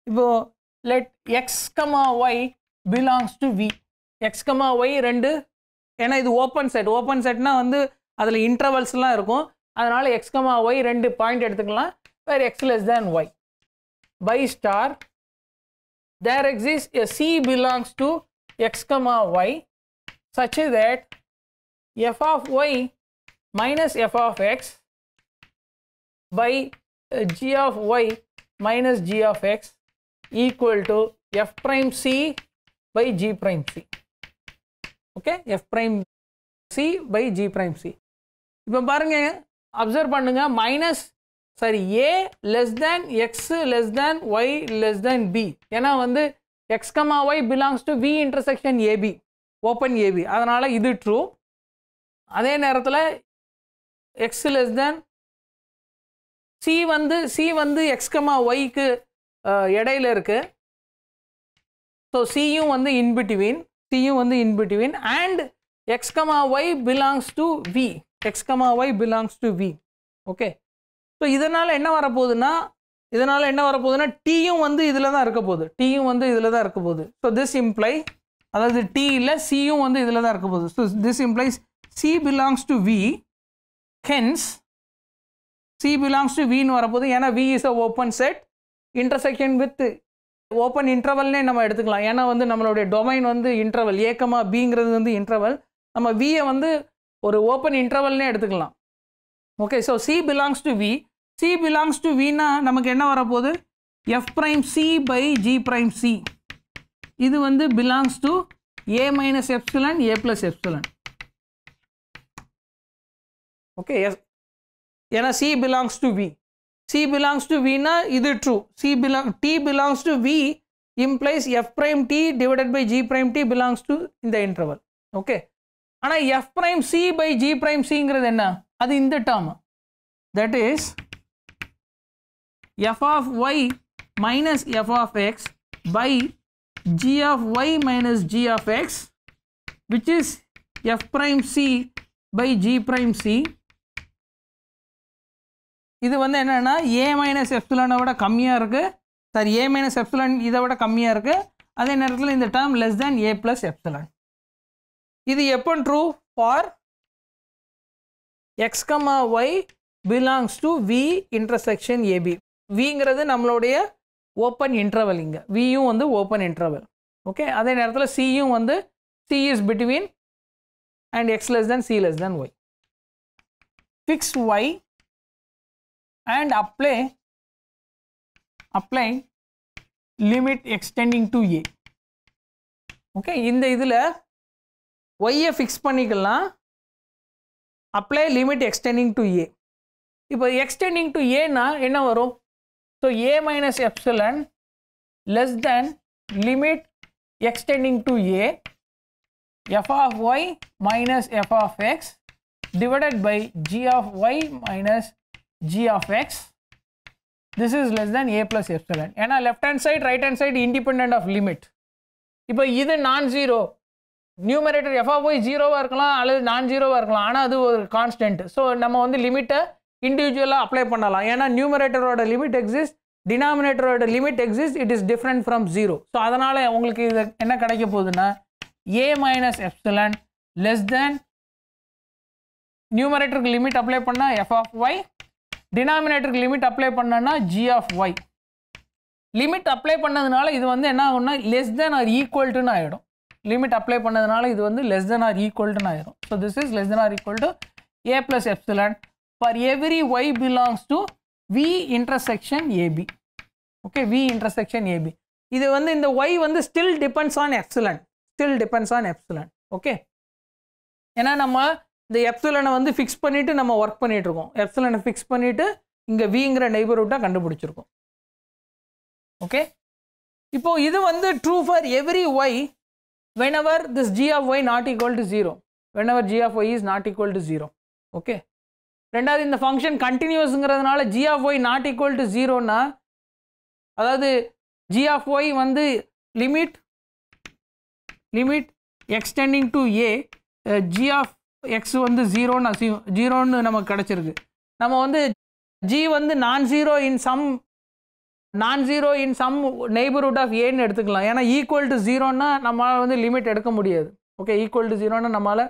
Speaker 1: இப்போ let x comma y belongs to v x comma y ரெண்டு ஏன்னா இது open set open செட்னா வந்து அதில் இன்டர்வல்ஸ்லாம் இருக்கும் அதனால் எக்ஸ் கமா ஒய் ரெண்டு பாயிண்ட் எடுத்துக்கலாம் where x less than y by star there exists a c belongs to x comma y such that f of y minus f of x by g of y minus g of x equal to f prime c by g prime c. Okay, f prime c by g prime c. இப்போ பாருங்க observe பண்ணுங்க minus sorry a less than x less than y less than b ஏன்னா வந்து x, y belongs to v intersection ab open a b அதனால் இது true அதே நேரத்தில் x less than c வந்து சி வந்து எக்ஸ்கமா ஒய்க்கு இடையில இருக்குது ஸோ சியும் வந்து இன்பிட்வீன் சியும் வந்து in between and x comma y belongs to v x comma y belongs to v okay so இதனால் என்ன வரப்போகுதுன்னா இதனால் என்ன வரப்போகுதுன்னா டீயும் வந்து இதில் தான் இருக்க போகுது டீயும் வந்து இதில் தான் இருக்க போகுது ஸோ திஸ் இம்ப்ளை அதாவது டியில் சியும் வந்து இதில் தான் இருக்க போகுது so this implies c belongs to v hence c belongs to வின்னு வரப்போது ஏன்னா v is a open set intersection with open இன்டர்வல்னே நம்ம எடுத்துக்கலாம் ஏன்னா வந்து நம்மளுடைய டொமைன் வந்து இன்டர்வல் ஏக்கமாக பிங்கிறது வந்து இன்டர்வல் நம்ம வியை வந்து ஒரு ஓப்பன் இன்டர்வல்னே எடுத்துக்கலாம் okay so c belongs to v c belongs to வின்னா நமக்கு என்ன வரப்போகுது f prime c by g prime c இது வந்து belongs to a minus epsilon a plus epsilon okay yes ஏன்னா c belongs to v c belongs to வினா இது true c belong t belongs to v implies f prime t divided by g prime t belongs to இந்த interval okay ஆனால் f prime C by g prime சிங்கிறது என்ன அது இந்த term that is f of y minus f of x by g of y minus g of x which is f prime c by g prime c இது வந்து என்னென்னா ஏ minus எப்சுலானை விட கம்மியாக இருக்குது சாரி ஏ மைனஸ் எப்சுலான் இதை விட கம்மியாக இருக்குது அதே நேரத்தில் இந்த term less than a plus epsilon இது எப்போ true for x comma y belongs to we intersection a b விங்கிறது நம்மளுடைய ஓப்பன் இன்ட்ரவல் இங்கே வியும் வந்து ஓப்பன் இன்ட்ரவல் ஓகே அதே நேரத்தில் சியும் வந்து c is between
Speaker 2: and x less than c less than y fix y and apply apply limit extending to A okay இந்த இதில் ஒய்யை ஃபிக்ஸ் பண்ணிக்கலாம் apply limit extending to a இப்போ
Speaker 1: எக்ஸ்டெண்டிங் டு ஏன்னா என்ன வரும் So a minus epsilon less than limit extending to a f of y minus f of x divided by g of y minus g of x this is less than a plus epsilon ஏன்னா left hand side right hand side independent of limit இப்போ இது non zero numerator f of y ஜீரோவாக இருக்கலாம் அல்லது நான் ஜீரோவாக இருக்கலாம் ஆனால் அது ஒரு கான்ஸ்டன்ட் ஸோ நம்ம வந்து லிமிட்டை இண்டிவிஜுவலாக அப்ளை பண்ணலாம் ஏன்னா நியூமரேட்டரோட லிமிட் எக்ஸிஸ்ட் டினாமினேட்டரோட limit exist it is different from zero so அதனால் உங்களுக்கு இது என்ன கிடைக்க போகுதுன்னா a minus epsilon less than நியூமரேட்டருக்கு லிமிட் அப்ளை பண்ணால் எஃப் ஆஃப் ஒய் டினாமினேட்டருக்கு லிமிட் அப்ளை பண்ணனா g of y limit apply பண்ணதுனால இது வந்து என்ன ஆகும்னா லெஸ் தென் ஆர் ஈக்குவல்ட்டுன்னு ஆகிடும் லிமிட் அப்ளை பண்ணதுனால இது வந்து லெஸ் தென் ஆர் ஈக்குவல்ட்டுன்னு ஆகிடும் so this is less than or equal to a plus epsilon for every y belongs to v intersection ab okay v intersection a b இது வந்து இந்த ஒய் வந்து still depends on epsilon still depends on epsilon okay ஏன்னா நம்ம இந்த எப்சிலனை வந்து fix பண்ணிவிட்டு நம்ம ஒர்க் பண்ணிகிட்டு இருக்கோம் எப்சிலனை ஃபிக்ஸ் பண்ணிவிட்டு இங்கே விங்கிற நெய்பர்ஹுட்டாக கண்டுபிடிச்சிருக்கோம் ஓகே இப்போ இது வந்து true for every y whenever this g of y not equal to zero whenever g of y is not equal to zero okay ரெண்டாவது இந்த ஃபங்க்ஷன் கண்டினியூஸுங்கிறதுனால g of y not equal to ஜீரோன்னா அதாவது g of y வந்து limit limit extending to A G of X வந்து ஜீரோன்னு அசி ஜீரோன்னு நமக்கு கிடச்சிருக்கு நம்ம வந்து ஜி வந்து non zero in some non zero in some neighbourhood of ஏன்னு எடுத்துக்கலாம் ஏன்னா ஈக்குவல் டு ஜீரோன்னா நம்மளால் வந்து லிமிட் எடுக்க முடியாது ஓகே ஈக்குவல் டு ஜீரோன்னா நம்மளால்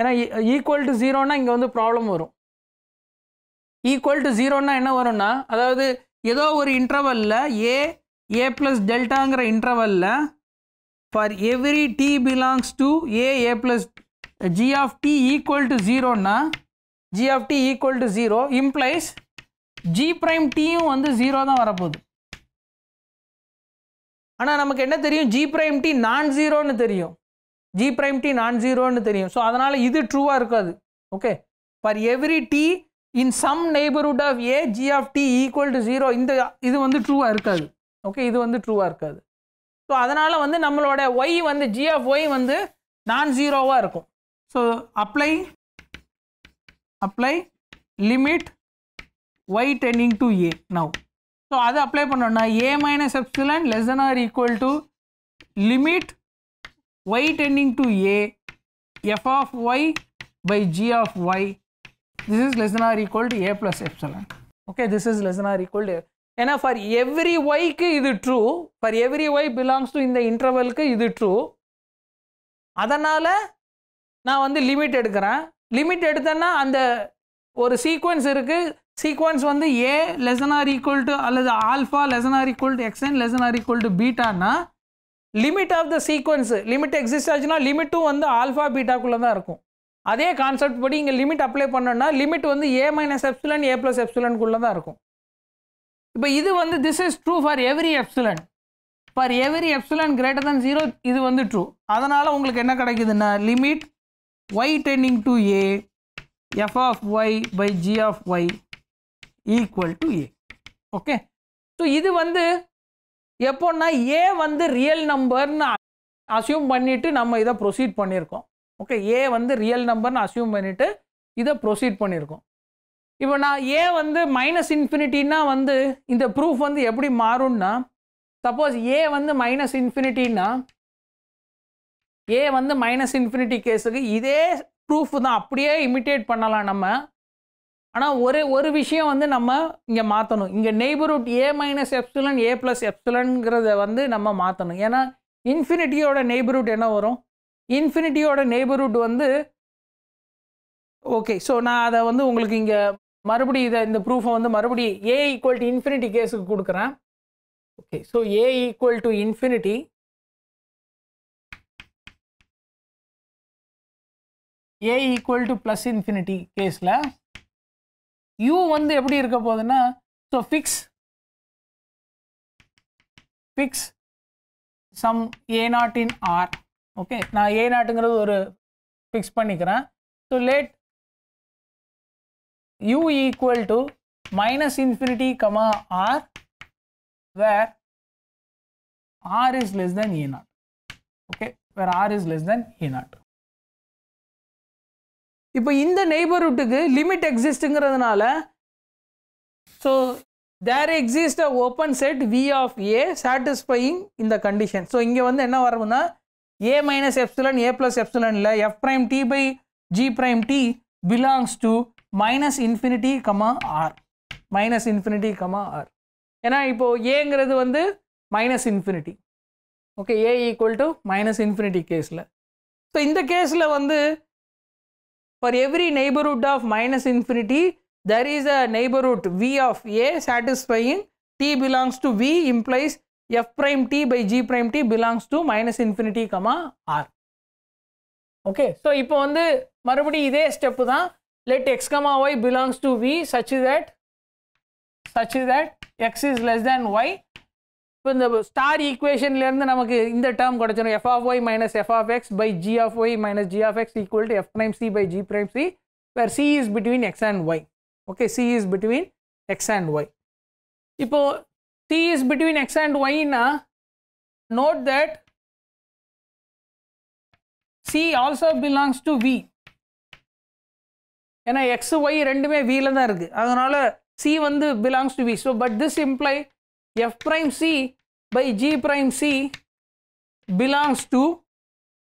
Speaker 1: ஏன்னா ஈக்குவல் e-, டு ஜீரோன்னா இங்கே வந்து ப்ராப்ளம் வரும் ஈக்குவல் டு ஜீரோன்னா என்ன வரும்னா அதாவது ஏதோ ஒரு இன்டர்வலில் ஏ ஏ ப்ளஸ் டெல்டாங்கிற இன்டர்வலில் for every t belongs to a a plus G of t equal to ஜீரோன்னா g of t equal to zero implies g prime டீயும் வந்து ஜீரோ தான் வரப்போகுது ஆனால் நமக்கு என்ன தெரியும் ஜி ப்ரைம் டி நான் ஜீரோன்னு தெரியும் ஜி ப்ரைம் டி நான் ஜீரோன்னு தெரியும் ஸோ அதனால் இது ட்ரூவாக இருக்காது okay for every t in some neighbourhood of a G of t equal to zero இந்த இது வந்து ட்ரூவாக இருக்காது ஓகே இது வந்து ட்ரூவாக இருக்காது ஸோ அதனால் வந்து நம்மளோட ஒய் வந்து ஜி ஆஃப் ஒய் வந்து நான் ஜீரோவாக இருக்கும் so apply apply limit y tending to a now so அது அப்ளை பண்ணோம்னா a minus epsilon less than or equal to limit y tending to A F of y by g of y this is less than or equal to a plus epsilon okay this is less than or equal to ஏன்னா for every ஒய்க்கு இது true for every y belongs to இந்த இன்டர்வல்க்கு இது true அதனால் நான் வந்து limit எடுக்கிறேன் லிமிட் எடுத்தேன்னா அந்த ஒரு சீக்வன்ஸ் இருக்குது சீக்வன்ஸ் வந்து a less than or equal to அல்லது alpha less than or equal to x n less than equal to பீட்டானா limit of the sequence limit exist ஆச்சுன்னா லிமிட்டும் வந்து ஆல்ஃபா பீட்டாக்குள்ளே தான் இருக்கும் அதே கான்செப்ட் படி இங்கே லிமிட் அப்ளை பண்ணோன்னா லிமிட் வந்து a minus epsilon a plus எப்சிலனுக்குள்ளே தான் இருக்கும் இப்போ இது வந்து this is true for every epsilon for every epsilon greater than zero இது வந்து ட்ரூ அதனால் உங்களுக்கு என்ன கிடைக்குதுன்னா லிமிட் ஒய் டென்னிங் to A F of y by g of y equal to A okay so இது வந்து எப்போன்னா ஏ வந்து ரியல் நம்பர்னு அசியூம் பண்ணிவிட்டு நம்ம இதை ப்ரொசீட் பண்ணியிருக்கோம் ஓகே ஏ வந்து ரியல் நம்பர்னு அசியூம் பண்ணிவிட்டு இதை ப்ரொசீட் பண்ணியிருக்கோம் இப்போ நான் ஏ வந்து மைனஸ் இன்ஃபினிட்டின்னா வந்து இந்த ப்ரூஃப் வந்து எப்படி மாறும்னா சப்போஸ் ஏ வந்து மைனஸ் இன்ஃபினிட்டின்னா ஏ வந்து மைனஸ் இன்ஃபினிட்டி கேஸுக்கு இதே ப்ரூஃப் தான் அப்படியே இமிட்டேட் பண்ணலாம் நம்ம ஆனால் ஒரு ஒரு விஷயம் வந்து நம்ம இங்கே மாற்றணும் இங்கே neighbourhood a minus epsilon a plus எப்சுலன்கிறத வந்து நம்ம மாற்றணும் ஏன்னா இன்ஃபினிட்டியோட நெய்பர்ஹுட் என்ன வரும் இன்ஃபினிட்டியோட நெய்பர்ஹுட் வந்து ஓகே ஸோ நான் அதை வந்து உங்களுக்கு இங்கே மறுபடி இதை இந்த ப்ரூஃபை வந்து
Speaker 2: மறுபடி ஏ ஈக்குவல் டு இன்ஃபினிட்டி கேஸுக்கு கொடுக்குறேன் okay so a equal to infinity a equal to plus infinity கேஸில் யூ வந்து எப்படி இருக்க போகுதுன்னா so fix fix some a naught in r okay நான் ஏ நாட்டுங்கிறது ஒரு ஃபிக்ஸ் பண்ணிக்கிறேன் so let u equal to minus infinity comma r where r is less than a naught okay where r is less than a naught இப்போ இந்த நெய்பர்ஹுட்டுக்கு limit எக்ஸிஸ்ட்டுங்கிறதுனால
Speaker 1: so there exist a open set we of A satisfying இந்த condition so இங்கே வந்து என்ன வரணும்னா a minus epsilon a plus epsilon இல்லை f prime t by g prime t belongs to minus infinity comma r minus infinity comma r ஏன்னா இப்போது ஏங்கிறது வந்து minus infinity okay a equal to minus infinity கேஸில் so இந்த கேஸில் வந்து for every neighbourhood of minus infinity there is a neighbourhood v of A satisfying D belongs to v implies f prime t by g prime t belongs to minus infinity comma r okay so இப்போ வந்து marubadi ide step da let x comma y belongs to v such that such that x is less than y இப்போ இந்த star ஈக்குவேஷன்லேருந்து நமக்கு இந்த term கிடச்சிடும் f of y minus f of x by g of y minus g of x equal to f prime c by g prime c where c is between x and y okay c is between
Speaker 2: x and y இப்போது is between x and y na note that c also belongs to v ஏன்னா x y ரெண்டுமே வியில் தான் இருக்குது அதனால் c
Speaker 1: வந்து belongs to v so but this imply f prime c by g prime c belongs to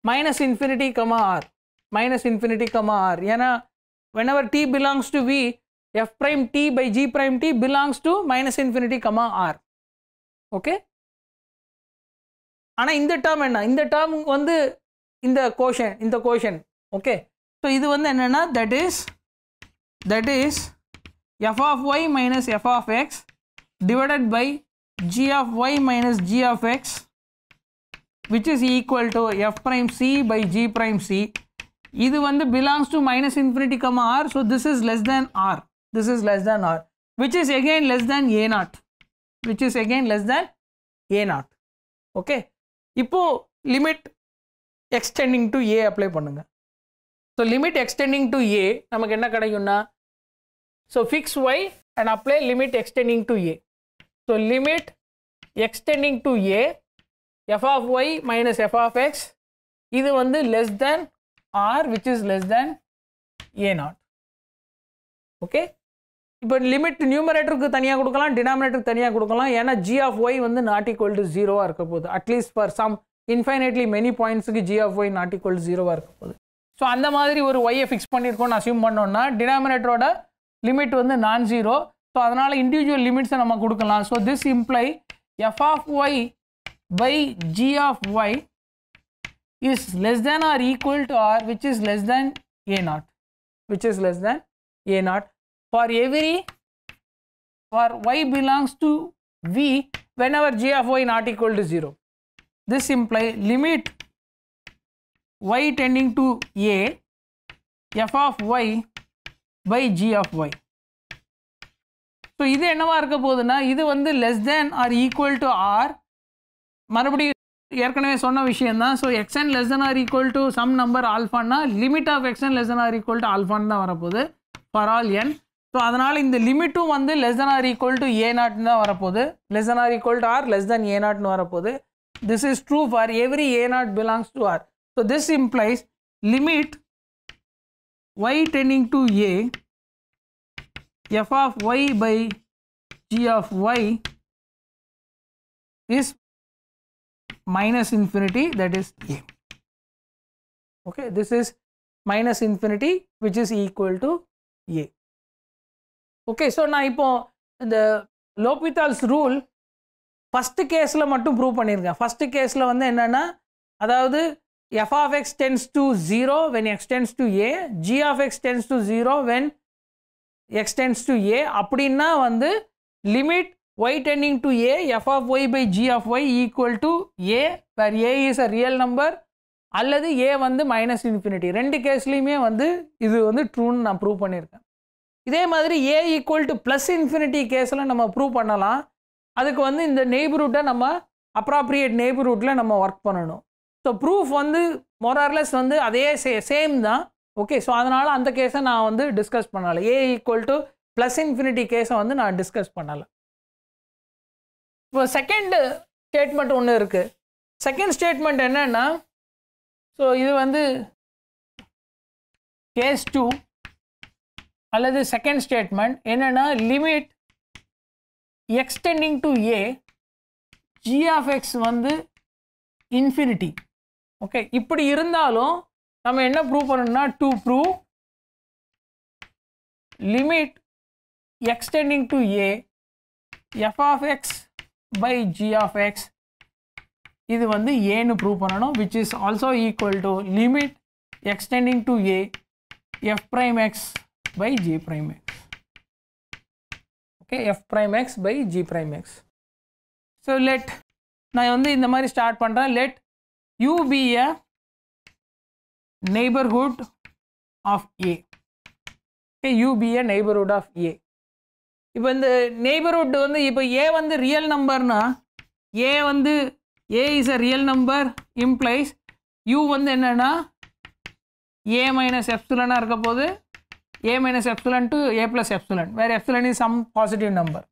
Speaker 1: minus infinity comma r minus infinity comma r ஏன்னா whenever t belongs to v f prime t by g prime t belongs to minus infinity comma r okay ஆனால் இந்த term என்ன இந்த term வந்து இந்த கோஷன் இந்த கோஷன் okay so இது வந்து என்னென்னா that is that is f of y minus f of x divided by g of y minus g of x which is equal to f prime c by g prime c இது வந்து belongs to minus infinity comma r so this is less than r this is less than r which is again less than a naught which is again less than a naught okay இப்போது limit extending to a apply பண்ணுங்கள் so limit extending to a நமக்கு என்ன கிடைக்கும்னா so fix y and apply limit extending to a so limit extending to A F of y minus f of X இது வந்து less than r which is less than a naught okay இப்போ limit நியூமரேட்டருக்கு தனியாக கொடுக்கலாம் டினாமினேட்டருக்கு தனியாக கொடுக்கலாம் ஏன்னா ஜி ஆஃப் ஒய் வந்து நாட் ஈக்குவல் டு ஜீரோவாக இருக்க போகுது at least for some infinitely many பாயிண்ட்ஸுக்கு g of y not equal to ஜீரோவாக இருக்க போகுது ஸோ அந்த மாதிரி ஒரு ஒய்யை ஃபிக்ஸ் பண்ணியிருக்கோம்னு அசியூம் பண்ணோன்னா டினாமினேட்டரோட லிமிட் வந்து நான் ஜீரோ ஸோ அதனால் இண்டிவிஜுவல் லிமிட்ஸை நம்ம கொடுக்கலாம் so this imply f of y by g of y is less than or equal to r which is less than a naught which is less than a naught for every for y belongs to v whenever g of y not equal to 0. This implies limit y tending to a f of y by g of y. So இது என்னவா இருக்க போகுதுன்னா இது வந்து less than or equal to r மறுபடியும் ஏற்கனவே சொன்ன விஷயம் தான் so x n less or equal to some number ஆல்ஃபான்னா limit of x n less or equal to ஆல்ஃபான்னு தான் வரப்போகுது for all n So, in the limit to one less than or equal to a naught. Less than or equal to r less than a naught. This is true for every a naught belongs to r. So, this implies limit
Speaker 2: y tending to a f of y by g of y is minus infinity that is a okay this is minus
Speaker 1: infinity which is equal to a okay so நான் இப்போ இந்த L'Hôpital's rule first கேஸில் மட்டும் prove பண்ணியிருக்கேன் first கேஸில் வந்து என்னென்னா அதாவது f of x tends to zero when x tends to A G of x tends to zero when x tends to a அப்படின்னா வந்து லிமிட் ஒய் டென்னிங் to A F of y by g of y equal to a where a is a real number அல்லது a வந்து minus infinity ரெண்டு கேஸ்லேயுமே வந்து இது வந்து ட்ரூன்னு நான் ப்ரூவ் பண்ணியிருக்கேன் இதே மாதிரி a equal to plus infinity கேஸில் நம்ம ப்ரூவ் பண்ணலாம் அதுக்கு வந்து இந்த நெய்பர்ஹுட்டை நம்ம அப்ராப்ரியேட் நெய்பர்ஹுட்டில் நம்ம ஒர்க் பண்ணணும் ஸோ ப்ரூஃப் வந்து மொரார்லெஸ் வந்து அதே சே சேம் தான் ஓகே ஸோ அதனால் அந்த கேஸை நான் வந்து டிஸ்கஸ் பண்ணலை a equal to plus infinity கேஸை வந்து நான்
Speaker 2: டிஸ்கஸ் பண்ணலை இப்போ செகண்டு ஸ்டேட்மெண்ட் ஒன்று இருக்குது செகண்ட் ஸ்டேட்மெண்ட் என்னென்னா ஸோ இது வந்து
Speaker 1: கேஸ் டூ அல்லது செகண்ட் ஸ்டேட்மெண்ட் என்னென்னா limit extending to A G of X வந்து
Speaker 2: இன்ஃபினிட்டி ஓகே இப்படி இருந்தாலும் நம்ம என்ன ப்ரூவ் பண்ணணும்னா to prove limit extending to A F of x by g of X இது
Speaker 1: வந்து ஏன்னு ப்ரூவ் பண்ணணும் which is also equal to limit extending to A f prime x by g prime x. Okay f prime x by g prime x. So let நான் வந்து இந்த மாதிரி start
Speaker 2: பண்ணுறேன் let u be a neighbourhood of a okay u be a neighbourhood of a இப்போ இந்த
Speaker 1: neighbourhood வந்து இப்போ ஏ வந்து ரியல் நம்பர்னா ஏ வந்து a is a real number implies u வந்து என்னென்னா ஏ மைனஸ் எஃப்ஸுலனாக இருக்க போது a minus epsilon to a plus epsilon where epsilon is some positive number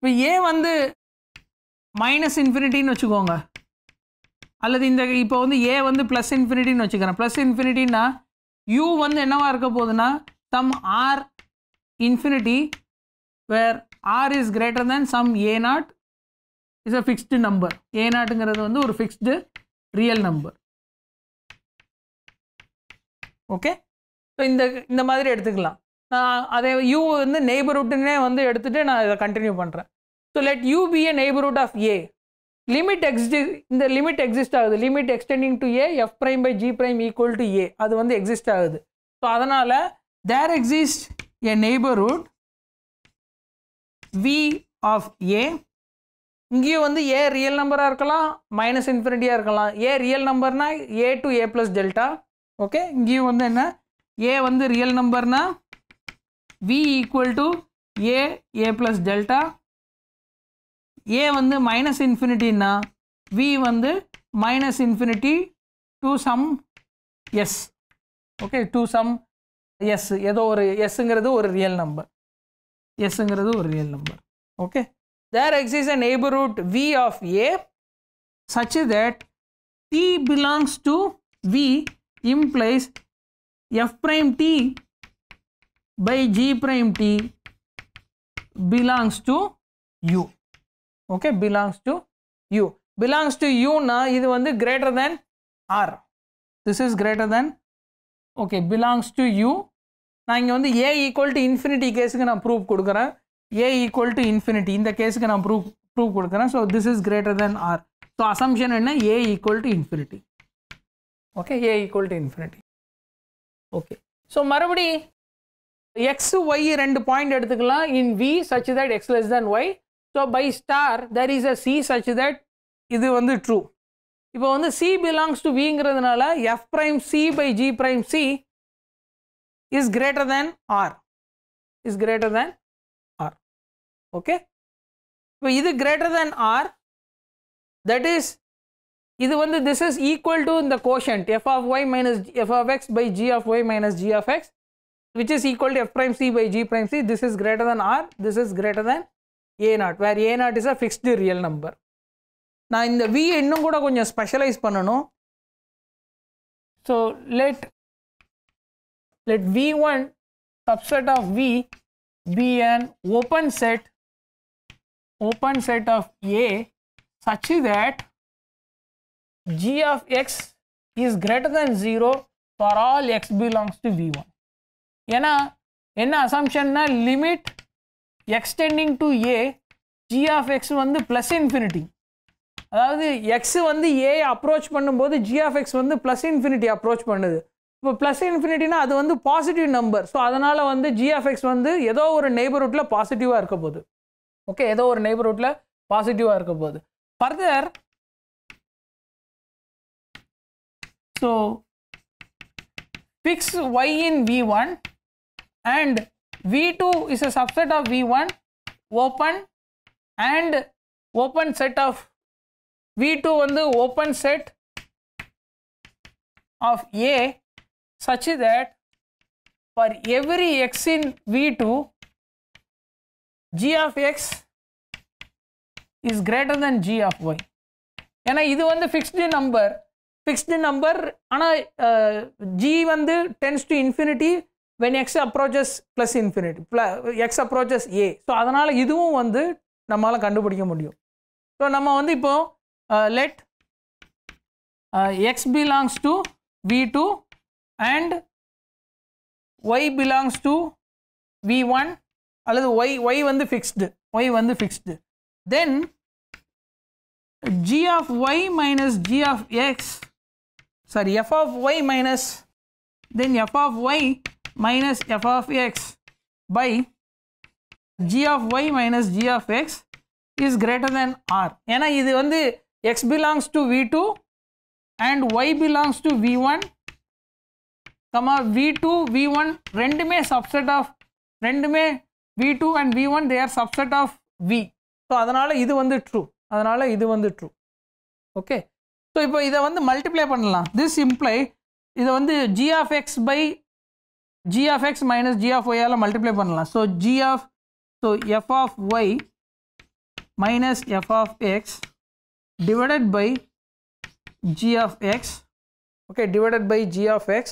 Speaker 2: இப்போ ஏ வந்து மைனஸ் இன்ஃபினிட்டின்னு வச்சுக்கோங்க அல்லது இந்த இப்போ வந்து ஏ வந்து ப்ளஸ்
Speaker 1: இன்ஃபினிட்டின்னு வச்சுக்கிறேன் ப்ளஸ் இன்ஃபினிட்டின்னா யூ வந்து என்னவாக இருக்க போகுதுன்னா some r infinity where r is greater than some a naught is a fixed number a நாட்டுங்கிறது வந்து ஒரு fixed real number okay so இந்த இந்த மாதிரி எடுத்துக்கலாம் நான் அதே யூ வந்து நெய்பர்ஹுட்னே வந்து எடுத்துகிட்டு நான் இதை கண்டினியூ பண்ணுறேன் so let u be a neighbourhood of a limit exist இந்த லிமிட் எக்ஸிஸ்ட் ஆகுது limit extending to A f prime by g prime equal to a அது வந்து எக்ஸிஸ்ட் ஆகுது ஸோ அதனால் there exist a neighbourhood v of a இங்கேயும் வந்து a real நம்பராக இருக்கலாம் மைனஸ் இன்ஃபினிட்டியாக இருக்கலாம் ஏ ரியல் நம்பர்னால் a to a plus delta okay இங்கேயும் வந்து என்ன ஏ வந்து ரியல் நம்பர்னா v equal to a a plus delta a வந்து மைனஸ் இன்ஃபினிட்டின்னா வி வந்து minus infinity to some s okay to some s ஏதோ ஒரு எஸ்ஸுங்கிறது ஒரு ரியல் நம்பர் எஸ்ஸுங்கிறது ஒரு real number okay there exist a neighbourhood v of a such that D belongs to v implies f prime t by g prime t belongs to u. Okay, belongs to u. Belongs to u na idu vandu greater than r. This is greater than okay, belongs to u. na inge vandu a equal to infinity case ku na prove கொடுக்குறேன் a equal to infinity inda case ku na prove prove கொடுக்குறேன் so this is greater than r so assumption enna a equal to infinity okay a equal to infinity okay so மறுபடி x y ரெண்டு point எடுத்துக்கலாம் in v such that x less than y so by star there is a c such that இது வந்து true இப்போ வந்து c belongs to விங்கிறதுனால
Speaker 2: f prime c by g prime c is greater than r is greater than r okay இப்போ இது greater than r that is இது வந்து this is equal to the quotient
Speaker 1: f of y minus f of x by g of y minus g of x, which is equal to f prime c by g prime c this is greater than r this is greater than a naught where a naught is a fixed
Speaker 2: real number in the v இன்னும் கூட கொஞ்சம் specialise பண்ணணும் so let let v1 subset of v be an open set open set of
Speaker 1: a such that g of x is greater than 0 for all x belongs to v1 ஏன்னா என்ன அசம்ஷன்னா limit extending to A G of X வந்து plus infinity அதாவது x வந்து a approach பண்ணும்போது g of X வந்து plus infinity approach பண்ணுது இப்போ ப்ளஸ் இன்ஃபினிட்டினா அது வந்து பாசிட்டிவ் நம்பர் ஸோ அதனால் வந்து ஜி ஆஃப் எக்ஸ் வந்து ஏதோ ஒரு நெய்பர்ஹுட்டில் பாசிட்டிவாக இருக்க போகுது ஓகே ஏதோ ஒரு நெய்பர்ஹுட்டில் பாசிட்டிவாக
Speaker 2: இருக்க போகுது further So, fix y in V1 and
Speaker 1: V2 is a subset of V1 open and open set of V2 the open set of A such that for every x in V2 g of x is greater than g of y. I, either இது the fixed number fixed number ஆனால் g வந்து tends to infinity when x approaches plus infinity plus x approaches a so அதனால் இதுவும் வந்து நம்மளால் கண்டுபிடிக்க முடியும் so நம்ம வந்து இப்போது let x belongs to v two and y belongs to v one அல்லது ஒய் ஒய் வந்து ஃபிக்ஸ்டு ஒய் வந்து fixed then g of y minus g of x sorry f of y minus then f of y minus f of x by g of y minus g of x is greater than r ஏன்னா இது வந்து x belongs to v2 and y belongs to v1 comma v2 v1 ரெண்டுமே subset of ரெண்டுமே v2 and v1 they are subset of v so அதனால் இது வந்து true அதனால் இது வந்து ட்ரூ ஓகே ஸோ இப்போ இதை வந்து மல்டிப்ளை பண்ணலாம் திஸ் இம்ப்ளை இதை வந்து g of x by g of x minus g of ஒய்யால் மல்டிப்ளை பண்ணலாம் so g of so f of y minus f of
Speaker 2: x divided by g of x okay divided by g of x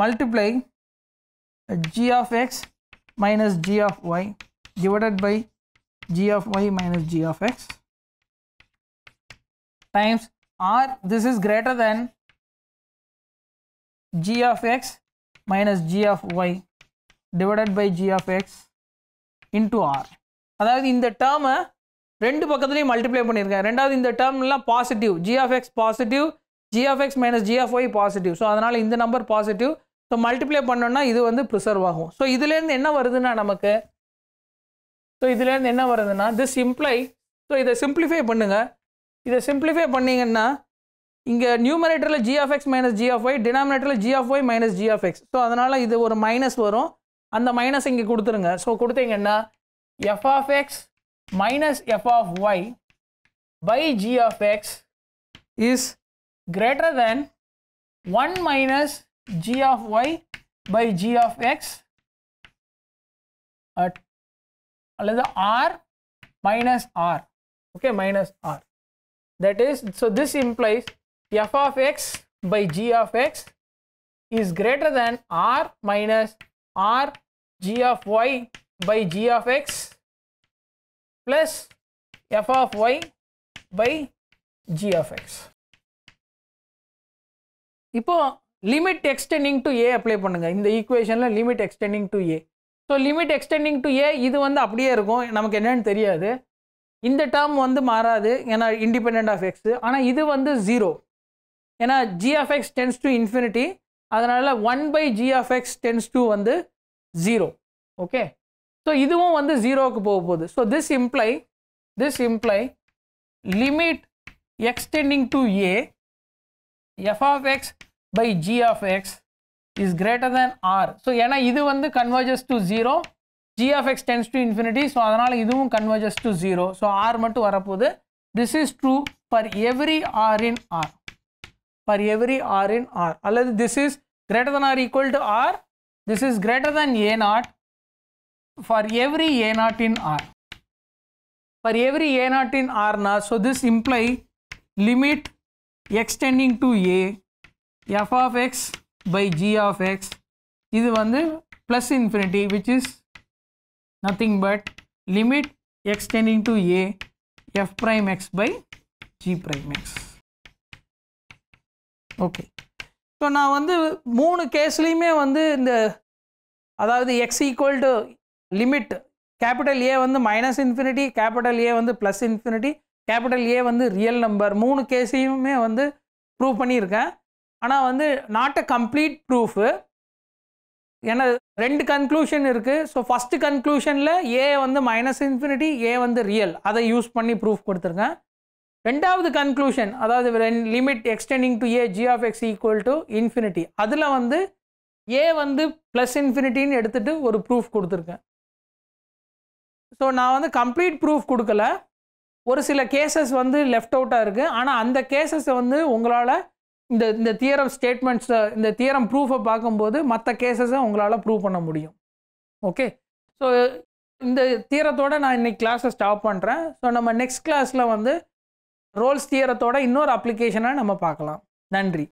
Speaker 2: multiplying g
Speaker 1: of x minus g of y divided by g of y minus
Speaker 2: g of x times r this is greater than g of x minus g of y
Speaker 1: divided by g of x into r அதாவது இந்த டேர்மை ரெண்டு பக்கத்துலையும் multiply பண்ணியிருக்கேன் ரெண்டாவது இந்த டேர்ம்லாம் positive g of x positive g of x minus g of y positive so அதனால் இந்த நம்பர் பாசிட்டிவ் ஸோ மல்டிப்ளை பண்ணோன்னா இது வந்து ப்ரிசர்வ் ஆகும் ஸோ இதுலேருந்து என்ன வருதுன்னா நமக்கு ஸோ இதுலேருந்து என்ன வருதுன்னா திஸ் இம்ப்ளை ஸோ இதை சிம்பிளிஃபை பண்ணுங்கள் இதை சிம்பிளிஃபை பண்ணிங்கன்னா இங்கே நியூமரேட்டரில் g of x minus g of y டினாமினேட்டரில் g of y minus g of x so அதனால் இது ஒரு மைனஸ் வரும் அந்த மைனஸ் இங்கே கொடுத்துருங்க ஸோ கொடுத்தீங்கன்னா f of x minus f of y by g of x is greater
Speaker 2: than one minus g of y by g of x அல்லது r minus r okay minus r That is, so this implies f of x
Speaker 1: by g of x is greater than r minus r
Speaker 2: g of y by g of x plus f of y by g of x.
Speaker 1: இப்போ limit extending to a apply பண்ணுங்க இந்த equationல limit extending to a. So limit extending to a இது வந்து அப்படியே இருக்கும் நமக்கு என்னன்னு தெரியாது இந்த டேர்ம் வந்து மாறாது ஏன்னா இண்டிபெண்ட் ஆஃப் எக்ஸு ஆனால் இது வந்து ஜீரோ ஏன்னா g of x tends to infinity அதனால் one by g of x tends to வந்து ஜீரோ ஓகே ஸோ இதுவும் வந்து ஜீரோவுக்கு போக போகுது so this imply this imply limit extending to A F of x by g of x is greater than r so ஏன்னா இது வந்து converges to zero g of x tends to infinity so அதனால் இதுவும் converges to 0 so r மட்டும் வரப்போகுது this is true for every r in r for every r in r அல்லது this is greater than or equal to r this is greater than a naught for every a naught in r for every a naught in r na so this imply limit extending to a f of x by g of x இது வந்து plus infinity which is nothing but limit x tending to a f prime x by g prime x. Okay. So நான் வந்து மூணு கேஸ்லேயுமே வந்து இந்த அதாவது x equal to limit capital A வந்து மைனஸ் இன்ஃபினிட்டி கேபிட்டல் ஏ வந்து ப்ளஸ் இன்ஃபினிட்டி கேபிட்டல் ஏ வந்து ரியல் நம்பர் மூணு கேஸையுமே வந்து ப்ரூவ் பண்ணியிருக்கேன் ஆனால் வந்து நாட் அ கம்ப்ளீட் ப்ரூஃபு ஏன்னா ரெண்டு கன்க்ளூஷன் இருக்குது ஸோ ஃபஸ்ட்டு கன்க்ளூஷனில் ஏ வந்து மைனஸ் இன்ஃபினிட்டி ஏ வந்து ரியல் அதை யூஸ் பண்ணி ப்ரூஃப் கொடுத்துருக்கேன் ரெண்டாவது கன்க்ளூஷன் அதாவது limit extending to A G of X equal to infinity அதில் வந்து ஏ வந்து ப்ளஸ் இன்ஃபினிட்டின்னு எடுத்துகிட்டு ஒரு ப்ரூஃப் கொடுத்துருக்கேன் ஸோ நான் வந்து கம்ப்ளீட் ப்ரூஃப் கொடுக்கல ஒரு சில கேசஸ் வந்து லெஃப்ட் அவுட்டாக இருக்குது ஆனால் அந்த கேசஸை வந்து உங்களால் இந்த இந்த தியரம் ஸ்டேட்மெண்ட்ஸை இந்த தியரம் ப்ரூஃபை பார்க்கும்போது மற்ற கேசஸை உங்களால் ப்ரூவ் பண்ண முடியும் ஓகே ஸோ இந்த தியரத்தோடு நான் இன்றைக்கி கிளாஸை ஸ்டாப் பண்ணுறேன் ஸோ நம்ம
Speaker 2: நெக்ஸ்ட் கிளாஸில் வந்து ரோல்ஸ் தியரத்தோட இன்னொரு அப்ளிகேஷனாக நம்ம பார்க்கலாம் நன்றி